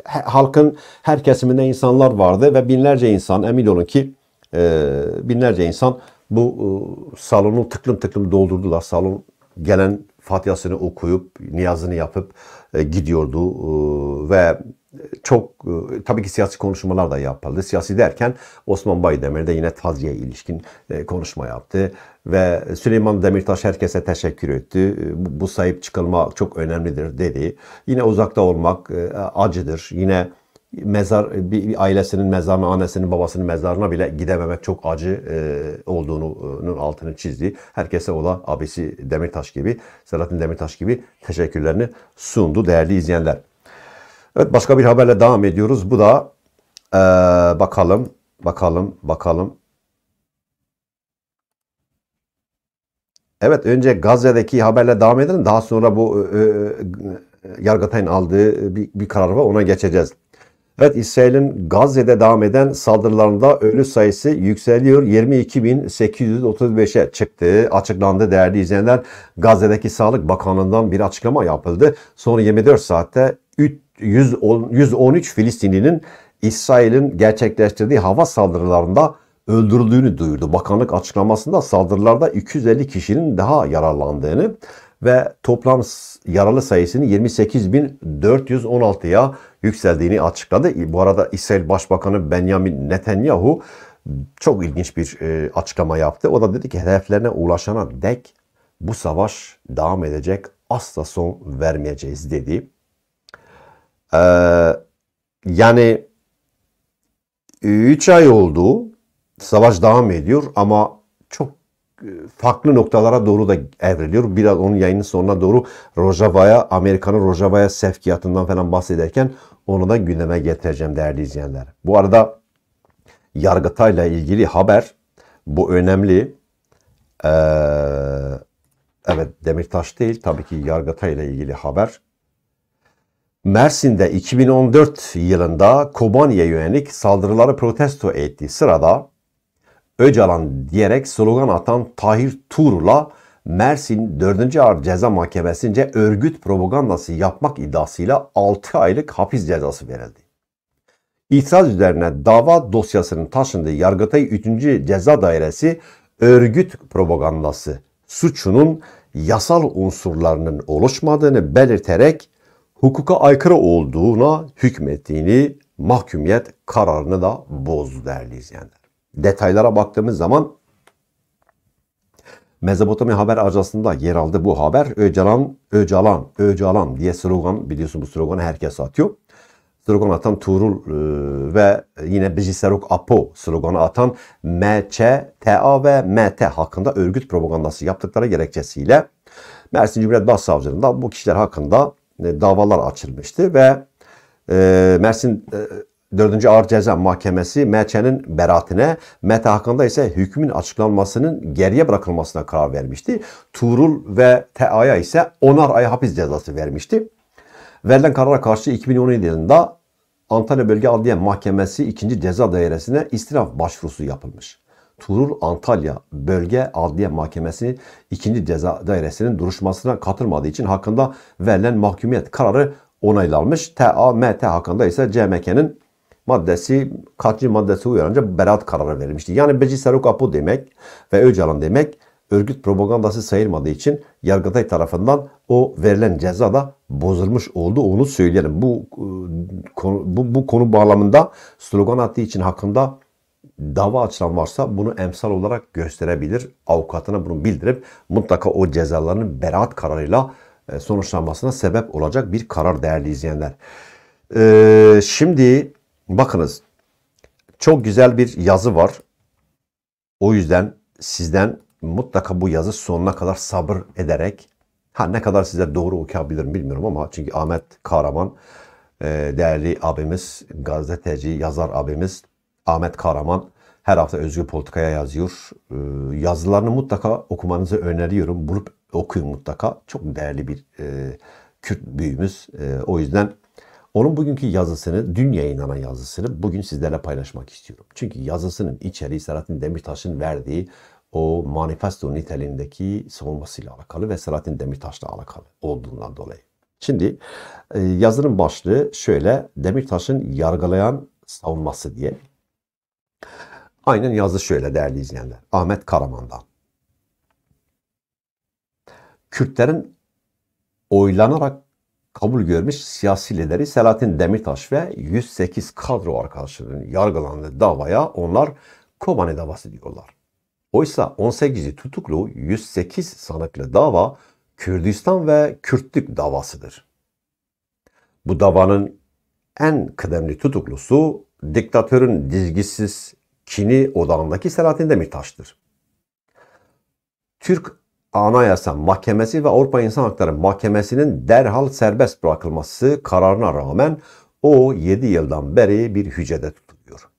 halkın her kesiminde insanlar vardı ve binlerce insan emin olun ki e, binlerce insan bu e, salonu tıklım tıklım doldurdular. Salon gelen Fatiha'sını okuyup, niyazını yapıp gidiyordu ve çok e, tabii ki siyasi konuşmalar da yapıldı. Siyasi derken Osman Baydemir de yine taziye ilişkin e, konuşma yaptı. Ve Süleyman Demirtaş herkese teşekkür etti. E, bu sahip çıkılma çok önemlidir dedi. Yine uzakta olmak acıdır. Yine mezar bir, ailesinin mezarına, annesinin, babasının mezarına bile gidememek çok acı e, olduğunun altını çizdi. Herkese ola abisi Demirtaş gibi, Selahattin Demirtaş gibi teşekkürlerini sundu değerli izleyenler. Evet başka bir haberle devam ediyoruz. Bu da ee, bakalım, bakalım, bakalım. Evet önce Gazze'deki haberle devam edelim. Daha sonra bu e, e, Yargıtay'ın aldığı bir, bir karar var ona geçeceğiz. Evet İsrail'in Gazze'de devam eden saldırılarında ölü sayısı yükseliyor. 22.835'e çıktı. Açıklandı değerli izleyenler. Gazze'deki Sağlık Bakanlığı'ndan bir açıklama yapıldı. Son 24 saatte 3 113 Filistinlinin İsrail'in gerçekleştirdiği hava saldırılarında öldürüldüğünü duyurdu. Bakanlık açıklamasında saldırılarda 250 kişinin daha yaralandığını ve toplam yaralı sayısının 28.416'ya yükseldiğini açıkladı. Bu arada İsrail Başbakanı Benjamin Netanyahu çok ilginç bir e, açıklama yaptı. O da dedi ki hedeflerine ulaşana dek bu savaş devam edecek asla son vermeyeceğiz dedi. Ee, yani 3 e, ay oldu. Savaş devam ediyor ama çok e, farklı noktalara doğru da evriliyor. Biraz onun yayının sonuna doğru Rojava'ya, Amerika'nın Rojava'ya sevkiyatından falan bahsederken onu da gündeme getireceğim değerli izleyenler. Bu arada Yargıtay'la ilgili haber bu önemli. Ee, evet Demirtaş değil tabii ki Yargıtay'la ilgili haber. Mersin'de 2014 yılında Kobani'ye yönelik saldırıları protesto ettiği sırada Öcalan diyerek slogan atan Tahir Tuğrul'a Mersin 4. Ağır Ceza Mahkemesi'nce örgüt propagandası yapmak iddiasıyla 6 aylık hapis cezası verildi. İtiraz üzerine dava dosyasının taşındığı Yargıtay 3. Ceza Dairesi örgüt propagandası suçunun yasal unsurlarının oluşmadığını belirterek hukuka aykırı olduğuna hükmettiğini mahkumiyet kararını da bozdu değerli izleyenler. Detaylara baktığımız zaman Mezopotamya haber ajansında yer aldı bu haber. Öcalan, Öcalan, Öcalan diye slogan biliyorsun bu sloganı herkes atıyor. Slogan atan Tuğrul e, ve yine Bijiserok Apo sloganı atan MÇTA ve MT hakkında örgüt propagandası yaptıkları gerekçesiyle Mersin Cumhuriyet Başsavcılığında bu kişiler hakkında davalar açılmıştı ve e, Mersin 4. E, Ağır Ceza Mahkemesi Meçe'nin beratine Mete hakkında ise hükmün açıklanmasının geriye bırakılmasına karar vermişti. Tuğrul ve Tea'ya ise 10'ar ay hapis cezası vermişti. Verilen karara karşı 2017 yılında Antalya Bölge Adliye Mahkemesi 2. Ceza Dairesi'ne istinaf başvurusu yapılmış. Tuğrul Antalya Bölge Adliye Mahkemesi 2. Ceza Dairesi'nin duruşmasına katılmadığı için hakkında verilen mahkumiyet kararı onaylanmış. TAMT hakkında ise CMK'nin maddesi, kaçıncı maddesi uyarınca beraat kararı verilmişti. Yani Beci Seruk demek ve Öcalan demek örgüt propagandası sayılmadığı için Yargıtay tarafından o verilen ceza da bozulmuş oldu. Onu söyleyelim. Bu, e, bu, bu konu bağlamında slogan attığı için hakkında dava açılan varsa bunu emsal olarak gösterebilir. Avukatına bunu bildirip mutlaka o cezaların beraat kararıyla e, sonuçlanmasına sebep olacak bir karar değerli izleyenler. Ee, şimdi bakınız çok güzel bir yazı var. O yüzden sizden mutlaka bu yazı sonuna kadar sabır ederek ha ne kadar size doğru okuyabilirim bilmiyorum ama çünkü Ahmet Kahraman e, değerli abimiz, gazeteci, yazar abimiz Ahmet Karaman her hafta Özgür Politika'ya yazıyor. Ee, yazılarını mutlaka okumanızı öneriyorum. Bulup okuyun mutlaka. Çok değerli bir e, Kürt büyüğümüz. E, o yüzden onun bugünkü yazısını, dün yayınlanan yazısını bugün sizlerle paylaşmak istiyorum. Çünkü yazısının içeriği Selahattin Demirtaş'ın verdiği o manifesto niteliğindeki savunmasıyla alakalı ve Selahattin Demirtaş'la alakalı olduğundan dolayı. Şimdi e, yazının başlığı şöyle Demirtaş'ın yargılayan savunması diye. Aynen yazdı şöyle değerli izleyenler. Ahmet Karaman'dan. Kürtlerin oylanarak kabul görmüş siyasi lideri Selahattin Demirtaş ve 108 kadro arkadaşının yargılandığı davaya onlar Kobani davası diyorlar. Oysa 18'i tutuklu 108 sanıklı dava Kürdistan ve Kürtlük davasıdır. Bu davanın en kıdemli tutuklusu diktatörün dizgisiz Kini odağındaki Selahattin Demirtaş'tır. Türk Anayasa Mahkemesi ve Avrupa İnsan Hakları Mahkemesi'nin derhal serbest bırakılması kararına rağmen o 7 yıldan beri bir hücrede tutuluyor.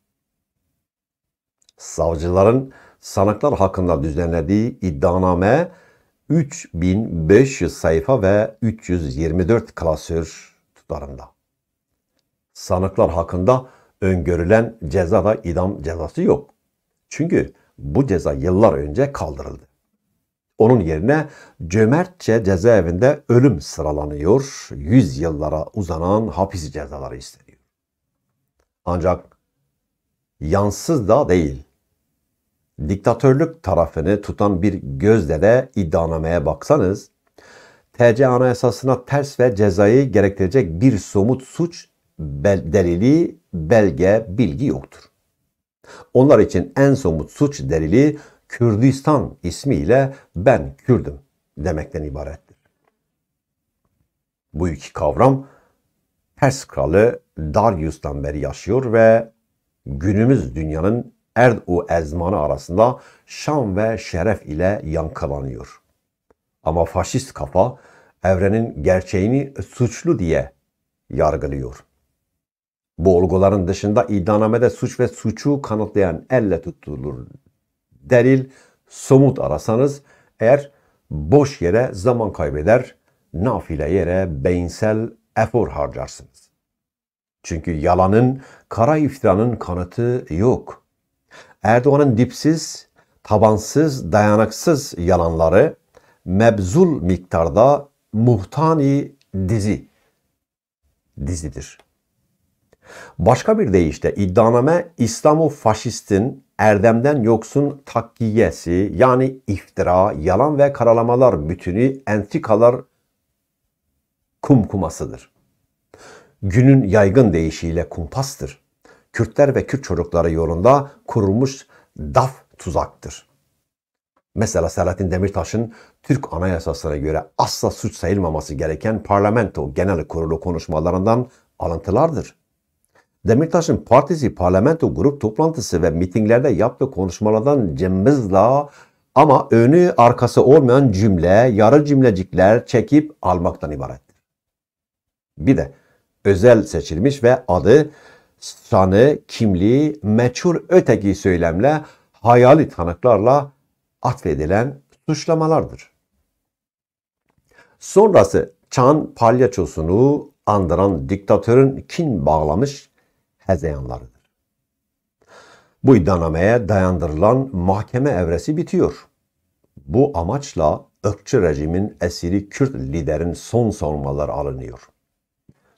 Savcıların sanıklar hakkında düzenlediği iddianame 3500 sayfa ve 324 klasör tutarında. Sanıklar hakkında öngörülen cezada idam cezası yok. Çünkü bu ceza yıllar önce kaldırıldı. Onun yerine cömertçe cezaevinde ölüm sıralanıyor, yüz yıllara uzanan hapis cezaları isteniyor. Ancak yansız da değil. Diktatörlük tarafını tutan bir gözle de iddianameye baksanız, TC anayasasına ters ve cezayı gerektirecek bir somut suç bel, delili, belge, bilgi yoktur. Onlar için en somut suç delili Kürdistan ismiyle ben Kürdüm demekten ibarettir. Bu iki kavram Pers kralı Darius'tan beri yaşıyor ve günümüz dünyanın erd u ezmanı arasında şan ve şeref ile yankılanıyor. Ama faşist kafa evrenin gerçeğini suçlu diye yargılıyor. Bu olguların dışında iddianamede suç ve suçu kanıtlayan elle tutulur delil, somut arasanız eğer boş yere zaman kaybeder, nafile yere beyinsel efor harcarsınız. Çünkü yalanın, kara iftiranın kanıtı yok. Erdoğan'ın dipsiz, tabansız, dayanaksız yalanları mebzul miktarda muhtani dizi dizidir. Başka bir deyişle iddianame İslamı faşistin erdemden yoksun takkiyesi yani iftira, yalan ve karalamalar bütünü entrikalar kumkumasıdır. Günün yaygın deyişiyle kumpastır. Kürtler ve Kürt çocukları yolunda kurulmuş daf tuzaktır. Mesela Selahattin Demirtaş'ın Türk Anayasası'na göre asla suç sayılmaması gereken parlamento genel kurulu konuşmalarından alıntılardır. Demirtaş'ın partisi parlamento grup toplantısı ve mitinglerde yaptığı konuşmalardan cımbızla ama önü arkası olmayan cümle, yarı cümlecikler çekip almaktan ibarettir. Bir de özel seçilmiş ve adı, sanı, kimliği, meçhur öteki söylemle, hayali tanıklarla atfedilen suçlamalardır. Sonrası çan palyaçosunu andıran diktatörün kin bağlamış hezeyanlarıdır. Bu iddianameye dayandırılan mahkeme evresi bitiyor. Bu amaçla ırkçı rejimin esiri Kürt liderin son sormaları alınıyor.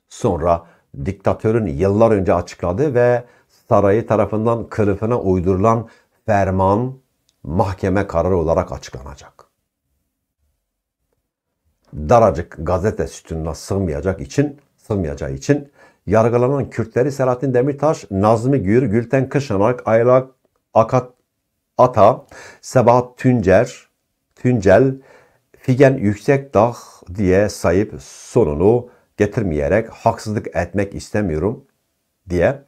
Sonra diktatörün yıllar önce açıkladığı ve sarayı tarafından kılıfına uydurulan ferman mahkeme kararı olarak açıklanacak. Daracık gazete sütununa sığmayacak için, sığmayacağı için yargılanan Kürtleri Selahattin Demirtaş, Nazmi Gür, Gülten Kışanak, Ayla Akat, Ata, Sebahat Tüncer, Tüncel, Figen Yüksekdağ diye sayıp sonunu getirmeyerek haksızlık etmek istemiyorum diye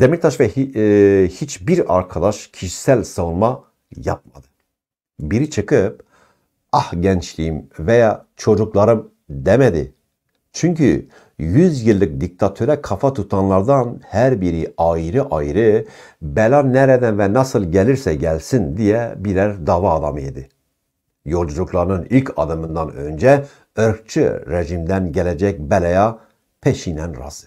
Demirtaş ve e, hiçbir arkadaş kişisel savunma yapmadı. Biri çıkıp ah gençliğim veya çocuklarım demedi. Çünkü 100 yıllık diktatöre kafa tutanlardan her biri ayrı ayrı bela nereden ve nasıl gelirse gelsin diye birer dava adamıydı. Yolculuklarının ilk adımından önce ırkçı rejimden gelecek belaya peşinen razı.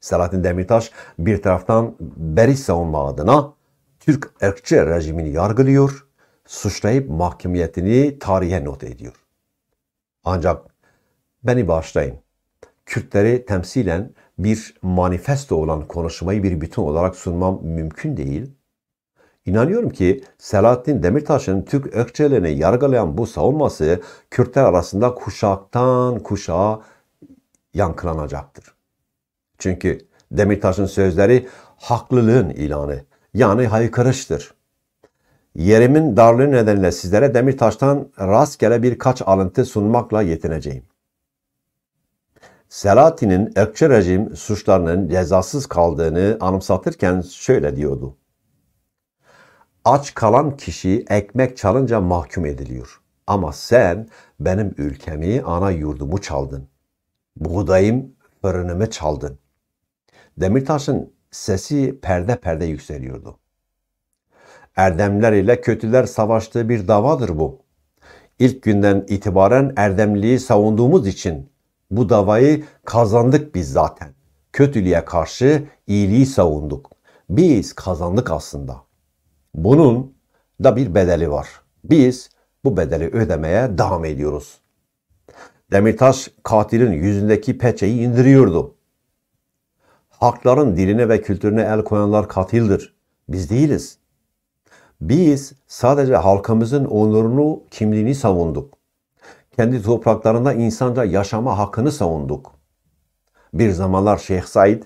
Selahattin Demirtaş bir taraftan beri savunma adına Türk ırkçı rejimini yargılıyor, suçlayıp mahkumiyetini tarihe not ediyor. Ancak beni başlayın. Kürtleri temsilen bir manifesto olan konuşmayı bir bütün olarak sunmam mümkün değil. İnanıyorum ki Selahattin Demirtaş'ın Türk ökçelerini yargılayan bu savunması Kürtler arasında kuşaktan kuşağa yankılanacaktır. Çünkü Demirtaş'ın sözleri haklılığın ilanı yani haykırıştır. Yerimin darlığı nedeniyle sizlere Demirtaş'tan rastgele birkaç alıntı sunmakla yetineceğim. Selatin'in ırkçı rejim suçlarının cezasız kaldığını anımsatırken şöyle diyordu. Aç kalan kişi ekmek çalınca mahkum ediliyor. Ama sen benim ülkemi, ana yurdumu çaldın. Buğdayım, fırınımı çaldın. Demirtaş'ın sesi perde perde yükseliyordu. Erdemler ile kötüler savaştığı bir davadır bu. İlk günden itibaren erdemliği savunduğumuz için bu davayı kazandık biz zaten. Kötülüğe karşı iyiliği savunduk. Biz kazandık aslında. Bunun da bir bedeli var. Biz bu bedeli ödemeye devam ediyoruz. Demirtaş katilin yüzündeki peçeyi indiriyordu. Hakların diline ve kültürüne el koyanlar katildir. Biz değiliz. Biz sadece halkımızın onurunu, kimliğini savunduk. Kendi topraklarında insanca yaşama hakkını savunduk. Bir zamanlar Şeyh Said,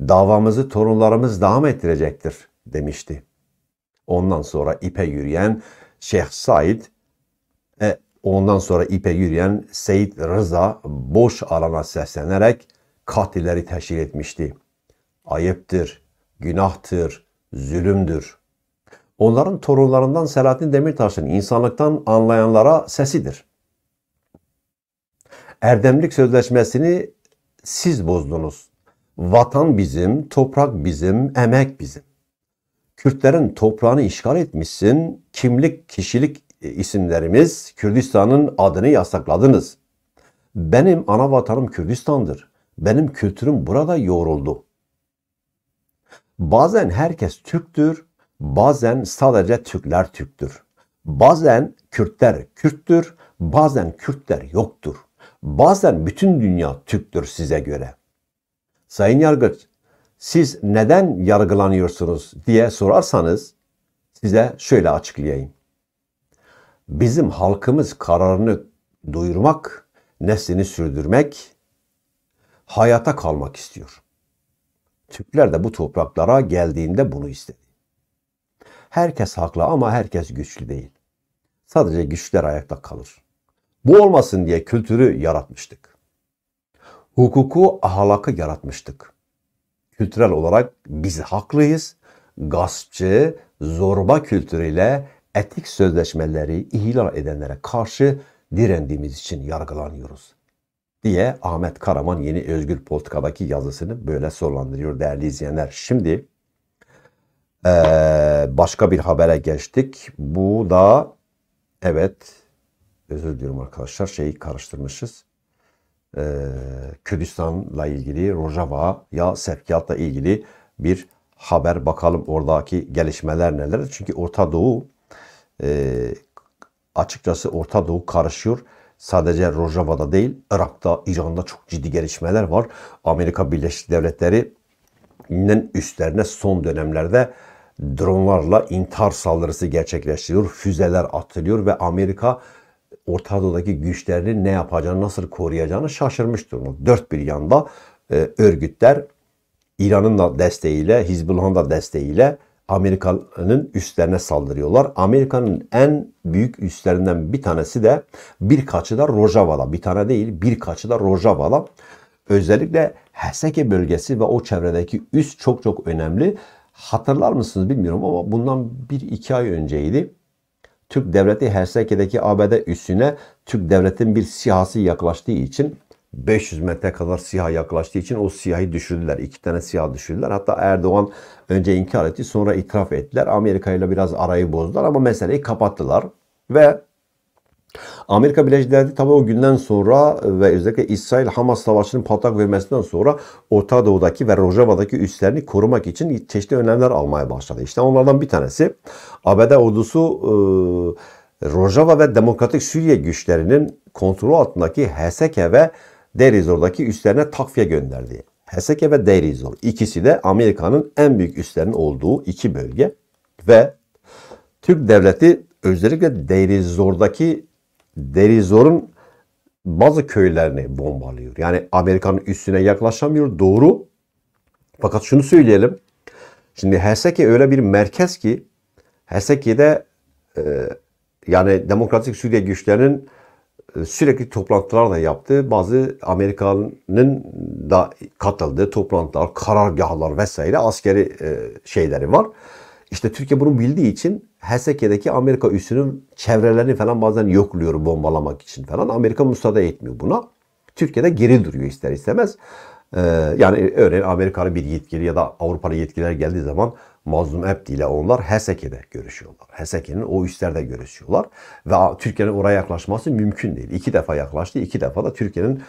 davamızı torunlarımız devam ettirecektir demişti. Ondan sonra ipe yürüyen Şeyh Said, e, ondan sonra ipe yürüyen Seyit Rıza boş alana seslenerek katilleri teşhir etmişti. Ayıptır, günahtır, zulümdür. Onların torunlarından Selahattin Demirtaş'ın insanlıktan anlayanlara sesidir. Erdemlik Sözleşmesi'ni siz bozdunuz. Vatan bizim, toprak bizim, emek bizim. Kürtlerin toprağını işgal etmişsin. Kimlik, kişilik e, isimlerimiz Kürdistan'ın adını yasakladınız. Benim ana vatanım Kürdistan'dır. Benim kültürüm burada yoğruldu. Bazen herkes Türktür, bazen sadece Türkler Türktür. Bazen Kürtler Kürttür, bazen Kürtler yoktur. Bazen bütün dünya Türktür size göre. Sayın Yargıç, siz neden yargılanıyorsunuz diye sorarsanız size şöyle açıklayayım. Bizim halkımız kararını duyurmak, neslini sürdürmek, hayata kalmak istiyor. Türkler de bu topraklara geldiğinde bunu istedi. Herkes haklı ama herkes güçlü değil. Sadece güçler ayakta kalır. Bu olmasın diye kültürü yaratmıştık. Hukuku, ahlakı yaratmıştık. Kültürel olarak biz haklıyız. Gaspçı, zorba kültürüyle etik sözleşmeleri ihlal edenlere karşı direndiğimiz için yargılanıyoruz. Diye Ahmet Karaman Yeni Özgür Politika'daki yazısını böyle sonlandırıyor değerli izleyenler. Şimdi başka bir habere geçtik. Bu da evet özür diliyorum arkadaşlar şeyi karıştırmışız. Ee, Kürdistan'la ilgili Rojava ya sevkiyatla ilgili bir haber bakalım oradaki gelişmeler neler. Çünkü Orta Doğu e, açıkçası Orta Doğu karışıyor. Sadece Rojava'da değil Irak'ta, İran'da çok ciddi gelişmeler var. Amerika Birleşik Devletleri'nin üstlerine son dönemlerde dronlarla intihar saldırısı gerçekleştiriyor. Füzeler atılıyor ve Amerika Orta Doğu'daki güçlerini ne yapacağını, nasıl koruyacağını şaşırmış durumda. Dört bir yanda e, örgütler İran'ın da desteğiyle, Hizbullah'ın da desteğiyle Amerika'nın üstlerine saldırıyorlar. Amerika'nın en büyük üstlerinden bir tanesi de birkaçı da Rojava'da. Bir tane değil birkaçı da Rojava'da. Özellikle Heseke bölgesi ve o çevredeki üst çok çok önemli. Hatırlar mısınız bilmiyorum ama bundan bir iki ay önceydi. Türk devleti Helsinki'deki ABD üssüne Türk devletin bir sihası yaklaştığı için 500 metre kadar siyah yaklaştığı için o siyahı düşürdüler. İki tane siyah düşürdüler. Hatta Erdoğan önce inkar etti sonra itiraf ettiler. Amerika ile biraz arayı bozdular ama meseleyi kapattılar. Ve Amerika Birleşik Devletleri tabi o günden sonra e, ve özellikle İsrail-Hamas savaşının patlak vermesinden sonra Orta Doğu'daki ve Rojava'daki üslerini korumak için çeşitli önlemler almaya başladı. İşte onlardan bir tanesi ABD ordusu e, Rojava ve Demokratik Suriye güçlerinin kontrolü altındaki Heseke ve Derizor'daki üslerine takviye gönderdi. Heseke ve Derizor ikisi de Amerika'nın en büyük üslerinin olduğu iki bölge ve Türk devleti özellikle Derizor'daki Derizor'un bazı köylerini bombalıyor. Yani Amerika'nın üstüne yaklaşamıyor. Doğru. Fakat şunu söyleyelim. Şimdi Helsinki öyle bir merkez ki Helsinki'de e, yani Demokratik Suriye güçlerinin e, sürekli toplantılar da yaptığı bazı Amerika'nın da katıldığı toplantılar, karargahlar vesaire askeri e, şeyleri var. İşte Türkiye bunu bildiği için Heseki'deki Amerika üssünün çevrelerini falan bazen yokluyor bombalamak için falan. Amerika müsaade etmiyor buna. Türkiye'de geri duruyor ister istemez. Ee, yani örneğin Amerikalı bir yetkili ya da Avrupalı yetkililer geldiği zaman Mazlum Ebdi ile onlar Heseki'de görüşüyorlar. Heseki'nin o üslerde görüşüyorlar. Ve Türkiye'nin oraya yaklaşması mümkün değil. İki defa yaklaştı. iki defa da Türkiye'nin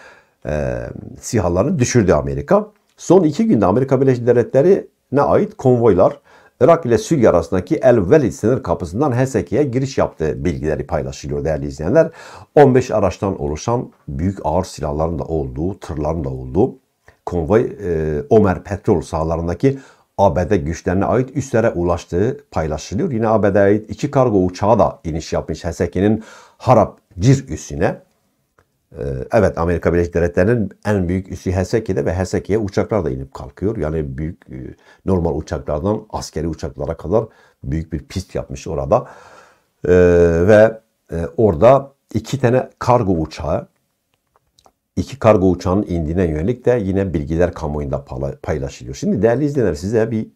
e, sihalarını düşürdü Amerika. Son iki günde Amerika Birleşik Devletleri'ne ait konvoylar Irak ile Suriye arasındaki El Velid sınır kapısından Heseki'ye giriş yaptığı bilgileri paylaşılıyor değerli izleyenler. 15 araçtan oluşan büyük ağır silahların da olduğu, tırların da olduğu konvoy e, Omer petrol sahalarındaki ABD güçlerine ait üstlere ulaştığı paylaşılıyor. Yine ABD'ye ait iki kargo uçağı da iniş yapmış Heseki'nin Harap Cir üssüne. Ee, evet Amerika Birleşik Devletleri'nin en büyük üssü Helsinki'de ve Helsinki'ye uçaklar da inip kalkıyor. Yani büyük e, normal uçaklardan askeri uçaklara kadar büyük bir pist yapmış orada. Ee, ve e, orada iki tane kargo uçağı, iki kargo uçağının indiğine yönelik de yine bilgiler kamuoyunda paylaşılıyor. Şimdi değerli izleyenler size bir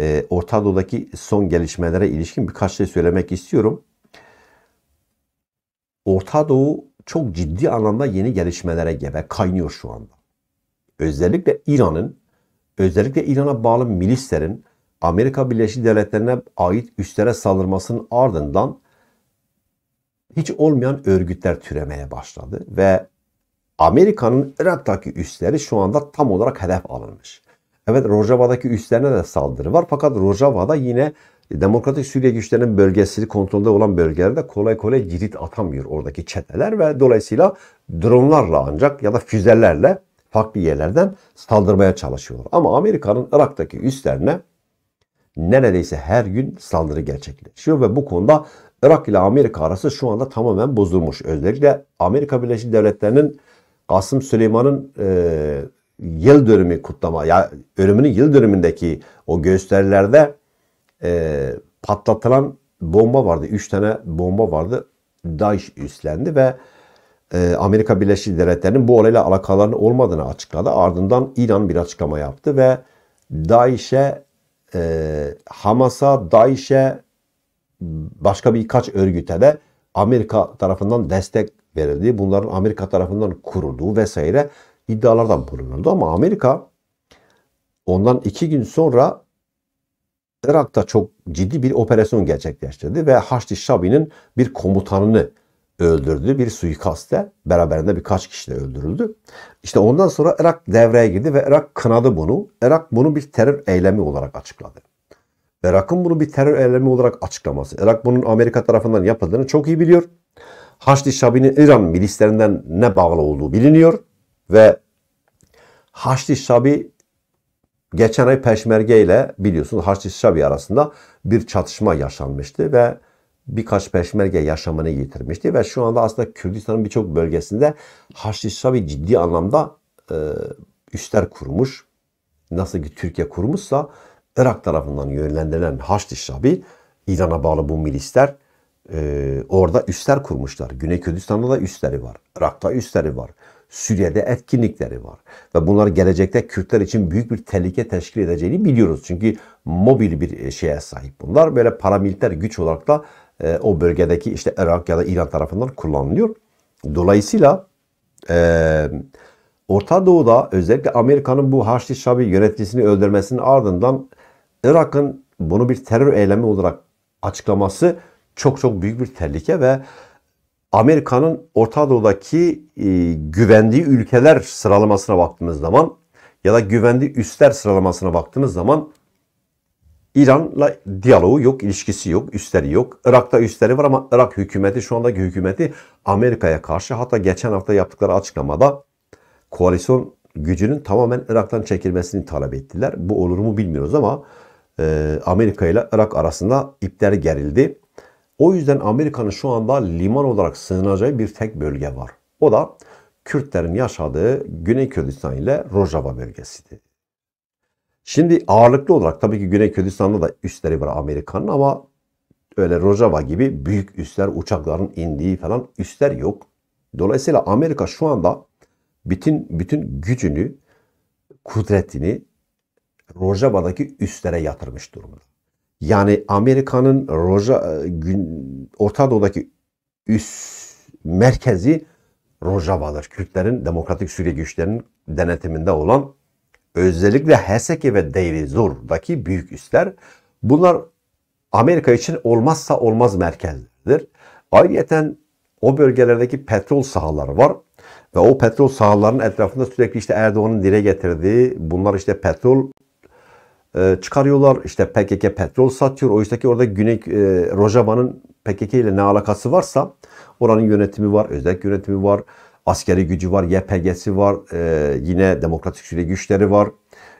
e, Orta Doğu'daki son gelişmelere ilişkin birkaç şey söylemek istiyorum. Orta Doğu çok ciddi anlamda yeni gelişmelere gebe kaynıyor şu anda. Özellikle İran'ın, özellikle İran'a bağlı milislerin Amerika Birleşik Devletleri'ne ait üstlere saldırmasının ardından hiç olmayan örgütler türemeye başladı ve Amerika'nın Irak'taki üsleri şu anda tam olarak hedef alınmış. Evet Rojava'daki üslerine de saldırı var fakat Rojava'da yine e, demokratik Suriye güçlerinin bölgesini kontrolde olan bölgelerde kolay kolay cirit atamıyor oradaki çeteler ve dolayısıyla dronlarla ancak ya da füzelerle farklı yerlerden saldırmaya çalışıyorlar. Ama Amerika'nın Irak'taki üstlerine neredeyse her gün saldırı gerçekleşiyor ve bu konuda Irak ile Amerika arası şu anda tamamen bozulmuş. Özellikle Amerika Birleşik Devletleri'nin Kasım Süleyman'ın e, yıl dönümü kutlama ya ölümünün yıl dönümündeki o gösterilerde e, patlatılan bomba vardı. Üç tane bomba vardı. Daesh üstlendi ve e, Amerika Birleşik Devletleri'nin bu olayla alakalarının olmadığını açıkladı. Ardından İran bir açıklama yaptı ve DAEŞ'e e, Hamas'a, DAEŞ'e başka birkaç örgüte de Amerika tarafından destek verildi, bunların Amerika tarafından kurulduğu vesaire iddialarda bulunuldu. Ama Amerika ondan iki gün sonra Irak'ta çok ciddi bir operasyon gerçekleştirdi ve Haçlı Şabi'nin bir komutanını öldürdü. Bir suikaste beraberinde birkaç kişi de öldürüldü. İşte ondan sonra Irak devreye girdi ve Irak kınadı bunu. Irak bunu bir terör eylemi olarak açıkladı. Irak'ın bunu bir terör eylemi olarak açıklaması. Irak bunun Amerika tarafından yapıldığını çok iyi biliyor. Haçlı Şabi'nin İran milislerinden ne bağlı olduğu biliniyor. Ve Haçlı Şabi Geçen ay peşmerge ile biliyorsunuz Haçlı Şabi arasında bir çatışma yaşanmıştı ve birkaç peşmerge yaşamını yitirmişti ve şu anda aslında Kürdistan'ın birçok bölgesinde Haçlı Şabi ciddi anlamda e, üstler kurmuş. Nasıl ki Türkiye kurmuşsa Irak tarafından yönlendirilen Haçlı Şabi İran'a bağlı bu milisler e, orada üstler kurmuşlar. Güney Kürdistan'da da üsleri var. Irak'ta üsleri var. Suriye'de etkinlikleri var. Ve bunlar gelecekte Kürtler için büyük bir tehlike teşkil edeceğini biliyoruz. Çünkü mobil bir e, şeye sahip bunlar. Böyle paramiliter güç olarak da e, o bölgedeki işte Irak ya da İran tarafından kullanılıyor. Dolayısıyla e, Orta Doğu'da özellikle Amerika'nın bu Haçlı Şabi yöneticisini öldürmesinin ardından Irak'ın bunu bir terör eylemi olarak açıklaması çok çok büyük bir tehlike ve Amerika'nın Orta Doğu'daki e, güvendiği ülkeler sıralamasına baktığımız zaman ya da güvendiği üstler sıralamasına baktığımız zaman İran'la diyaloğu yok, ilişkisi yok, üstleri yok. Irak'ta üstleri var ama Irak hükümeti, şu andaki hükümeti Amerika'ya karşı hatta geçen hafta yaptıkları açıklamada koalisyon gücünün tamamen Irak'tan çekilmesini talep ettiler. Bu olur mu bilmiyoruz ama e, Amerika ile Irak arasında ipler gerildi. O yüzden Amerika'nın şu anda liman olarak sığınacağı bir tek bölge var. O da Kürtlerin yaşadığı Güney Kürdistan ile Rojava bölgesiydi. Şimdi ağırlıklı olarak tabii ki Güney Kürdistan'da da üsleri var Amerika'nın ama öyle Rojava gibi büyük üsler, uçakların indiği falan üsler yok. Dolayısıyla Amerika şu anda bütün bütün gücünü, kudretini Rojava'daki üslere yatırmış durumda. Yani Amerika'nın Roja, e, Orta Doğu'daki üst merkezi Rojava'dır. Kürtlerin Demokratik Suriye güçlerinin denetiminde olan özellikle Heseke ve Deiri Zor'daki büyük üsler. Bunlar Amerika için olmazsa olmaz merkezdir. Ayrıca o bölgelerdeki petrol sahaları var. Ve o petrol sahalarının etrafında sürekli işte Erdoğan'ın dile getirdiği bunlar işte petrol e, çıkarıyorlar. İşte PKK petrol satıyor. o işteki orada Güney e, Rojava'nın PKK ile ne alakası varsa oranın yönetimi var, özel yönetimi var, askeri gücü var, YPG'si var, e, yine demokratik süre güçleri var,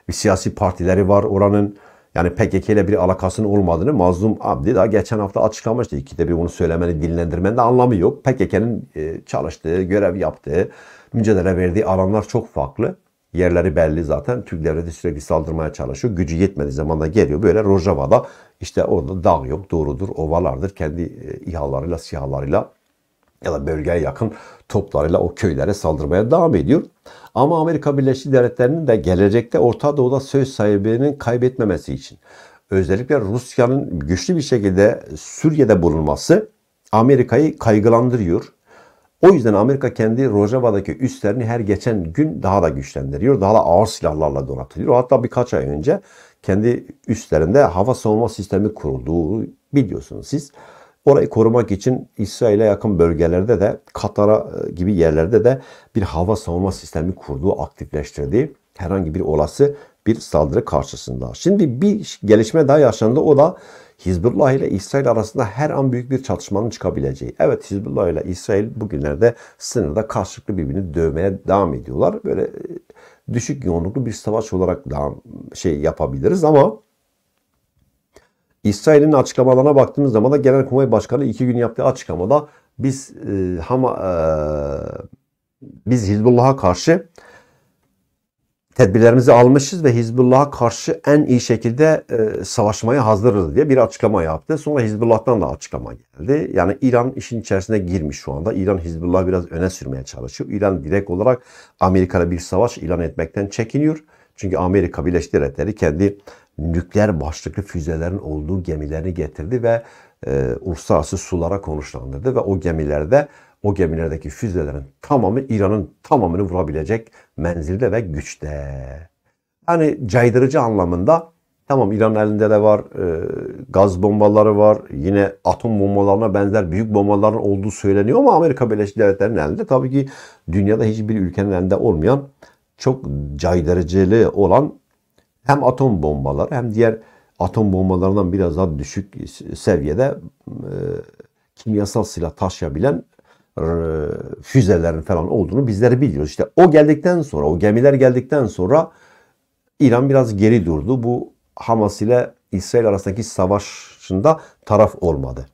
bir siyasi partileri var oranın. Yani PKK ile bir alakasının olmadığını Mazlum Abdi daha geçen hafta açıklamıştı. İkide bir bunu söylemeni, dillendirmenin de anlamı yok. PKK'nın e, çalıştığı, görev yaptığı, mücadele verdiği alanlar çok farklı. Yerleri belli zaten. Türk de sürekli saldırmaya çalışıyor. Gücü yetmediği zaman da geliyor. Böyle Rojava'da işte orada dağ yok, doğrudur, ovalardır. Kendi e, İHA'larıyla, SİHA'larıyla ya da bölgeye yakın toplarıyla o köylere saldırmaya devam ediyor. Ama Amerika Birleşik Devletleri'nin de gelecekte Orta Doğu'da söz sahibinin kaybetmemesi için özellikle Rusya'nın güçlü bir şekilde Suriye'de bulunması Amerika'yı kaygılandırıyor. O yüzden Amerika kendi Rojava'daki üslerini her geçen gün daha da güçlendiriyor. Daha da ağır silahlarla donatılıyor. Hatta birkaç ay önce kendi üstlerinde hava savunma sistemi kurulduğu biliyorsunuz siz. Orayı korumak için İsrail'e yakın bölgelerde de Katar'a e, gibi yerlerde de bir hava savunma sistemi kurduğu, aktifleştirdiği herhangi bir olası bir saldırı karşısında. Şimdi bir gelişme daha yaşandı. O da Hizbullah ile İsrail arasında her an büyük bir çatışmanın çıkabileceği. Evet Hizbullah ile İsrail bugünlerde sınırda karşılıklı birbirini dövmeye devam ediyorlar. Böyle e, düşük yoğunluklu bir savaş olarak devam şey yapabiliriz ama İsrail'in açıklamalarına baktığımız zaman da Genelkurmay Başkanı iki gün yaptığı açıklamada biz e, Hama e, biz Hizbullah'a karşı tedbirlerimizi almışız ve Hizbullah'a karşı en iyi şekilde e, savaşmaya hazırız diye bir açıklama yaptı. Sonra Hizbullah'tan da açıklama geldi. Yani İran işin içerisine girmiş şu anda. İran Hizbullah'ı biraz öne sürmeye çalışıyor. İran direkt olarak Amerika'da bir savaş ilan etmekten çekiniyor. Çünkü Amerika Birleşik Devletleri kendi nükleer başlıklı füzelerin olduğu gemilerini getirdi ve e, uluslararası sulara konuşlandırdı ve o gemilerde o gemilerdeki füzelerin tamamı İran'ın tamamını vurabilecek menzilde ve güçte. Yani caydırıcı anlamında tamam İran elinde de var, e, gaz bombaları var, yine atom bombalarına benzer büyük bombaların olduğu söyleniyor ama Amerika Birleşik Devletleri'nin elinde tabii ki dünyada hiçbir ülkenin elinde olmayan çok caydırıcılı olan hem atom bombaları hem diğer atom bombalarından biraz daha düşük seviyede e, kimyasal silah taşıyabilen füzelerin falan olduğunu bizler biliyoruz. İşte o geldikten sonra, o gemiler geldikten sonra İran biraz geri durdu. Bu Hamas ile İsrail arasındaki savaşında taraf olmadı.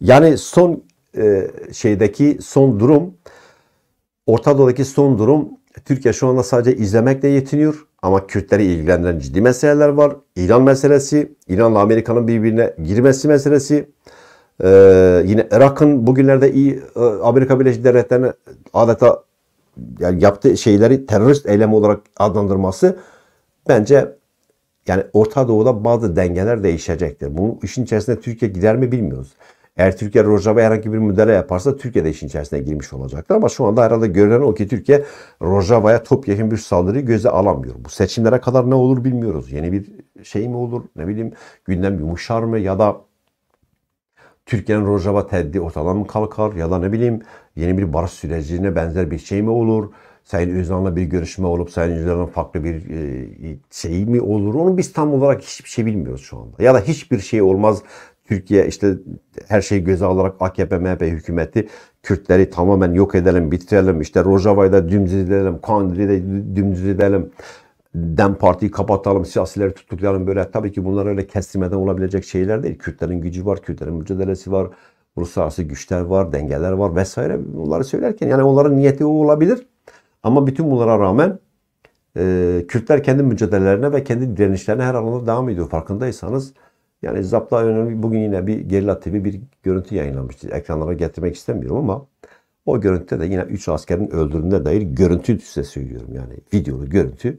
Yani son e, şeydeki son durum, Orta Doğu'daki son durum Türkiye şu anda sadece izlemekle yetiniyor. Ama Kürtleri ilgilendiren ciddi meseleler var. İran meselesi, İran'la Amerika'nın birbirine girmesi meselesi. Ee, yine Irak'ın bugünlerde iyi e, Amerika Birleşik Devletleri'ne adeta yani yaptığı şeyleri terörist eylemi olarak adlandırması bence yani Orta Doğu'da bazı dengeler değişecektir. Bu işin içerisinde Türkiye gider mi bilmiyoruz. Eğer Türkiye Rojava'ya herhangi bir müdahale yaparsa Türkiye de işin içerisine girmiş olacaktır. Ama şu anda herhalde görülen o ki Türkiye Rojava'ya topyekun bir saldırı göze alamıyor. Bu seçimlere kadar ne olur bilmiyoruz. Yeni bir şey mi olur ne bileyim gündem yumuşar mı ya da Türkiye'nin Rojava teddi ortadan mı kalkar ya da ne bileyim yeni bir barış sürecine benzer bir şey mi olur? Sayın Özcan'la bir görüşme olup Sayın Özal'ın farklı bir şey mi olur? Onu biz tam olarak hiçbir şey bilmiyoruz şu anda. Ya da hiçbir şey olmaz. Türkiye işte her şeyi göze alarak AKP, MHP hükümeti Kürtleri tamamen yok edelim, bitirelim. İşte Rojava'yı da dümdüz edelim, Kandili'yi de dümdüz edelim. Dem Parti'yi kapatalım, siyasileri tuttuklarım böyle. Tabii ki bunlar öyle kestirmeden olabilecek şeyler değil. Kürtlerin gücü var, Kürtlerin mücadelesi var. Uluslararası güçler var, dengeler var vesaire. Bunları söylerken yani onların niyeti o olabilir. Ama bütün bunlara rağmen e, Kürtler kendi mücadelelerine ve kendi direnişlerine her alanda devam ediyor farkındaysanız. Yani zapta önemli bugün yine bir Gerilla TV bir görüntü yayınlamıştı. Ekranlara getirmek istemiyorum ama o görüntüde de yine 3 askerin öldürülme dair görüntü size söylüyorum. Yani videolu görüntü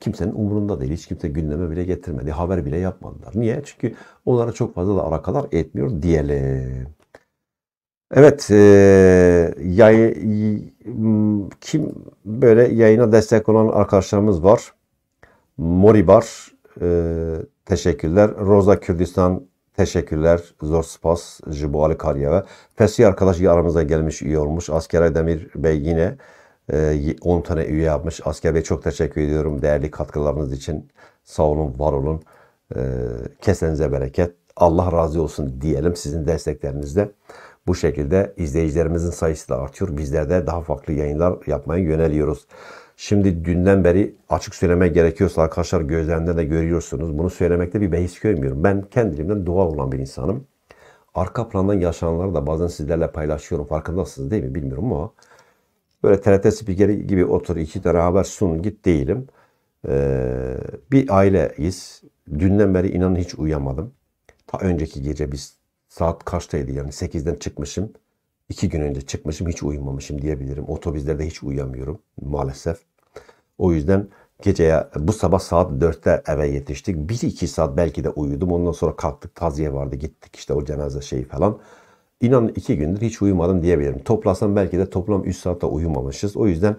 kimsenin umurunda değil. Hiç kimse gündeme bile getirmedi. Haber bile yapmadılar. Niye? Çünkü onlara çok fazla da alakadar etmiyor diyelim. Evet, e, yay, kim böyle yayına destek olan arkadaşlarımız var. Moribar, e, teşekkürler. Rosa Kürdistan, teşekkürler. Zor Spas, Jibuali Karyeve. Fesih arkadaş aramıza gelmiş, iyi olmuş. Asker Demir Bey yine 10 ee, tane üye yapmış. Asker Bey çok teşekkür ediyorum değerli katkılarınız için. Sağ olun, var olun. Ee, kesenize bereket. Allah razı olsun diyelim sizin desteklerinizle. Bu şekilde izleyicilerimizin sayısı da artıyor. Bizler de daha farklı yayınlar yapmaya yöneliyoruz. Şimdi dünden beri açık söylemek gerekiyorsa arkadaşlar gözlerinde de görüyorsunuz. Bunu söylemekte bir beis görmüyorum. Ben kendimden doğal olan bir insanım. Arka plandan yaşananları da bazen sizlerle paylaşıyorum. Farkındasınız değil mi bilmiyorum ama böyle TRT spikeri gibi otur iki tane haber sun git değilim. Ee, bir aileyiz. Dünden beri inan hiç uyuyamadım. Ta önceki gece biz saat kaçtaydı yani 8'den çıkmışım. İki gün önce çıkmışım hiç uyumamışım diyebilirim. Otobüslerde hiç uyuyamıyorum maalesef. O yüzden geceye bu sabah saat 4'te eve yetiştik. 1-2 saat belki de uyudum. Ondan sonra kalktık taziye vardı gittik işte o cenaze şeyi falan. İnanın iki gündür hiç uyumadım diyebilirim. Toplasam belki de toplam 3 saatte uyumamışız. O yüzden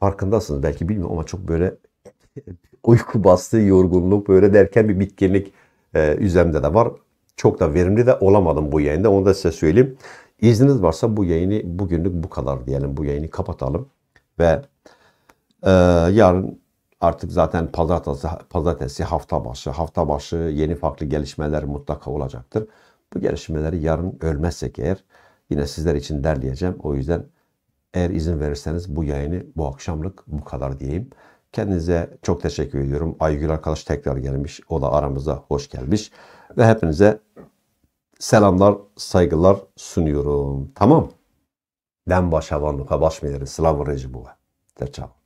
farkındasınız. Belki bilmiyorum ama çok böyle [LAUGHS] uyku bastığı yorgunluk böyle derken bir bitkinlik e, üzerimde de var. Çok da verimli de olamadım bu yayında. Onu da size söyleyeyim. İzniniz varsa bu yayını bugünlük bu kadar diyelim. Bu yayını kapatalım ve e, yarın artık zaten pazartesi, pazartesi hafta başı. Hafta başı yeni farklı gelişmeler mutlaka olacaktır. Bu gelişmeleri yarın ölmezsek eğer yine sizler için derleyeceğim. O yüzden eğer izin verirseniz bu yayını bu akşamlık bu kadar diyeyim. Kendinize çok teşekkür ediyorum. Aygül arkadaş tekrar gelmiş. O da aramıza hoş gelmiş. Ve hepinize selamlar, saygılar sunuyorum. Tamam. Den başa vanluka baş melerin. Selamun bu. Teşekkür.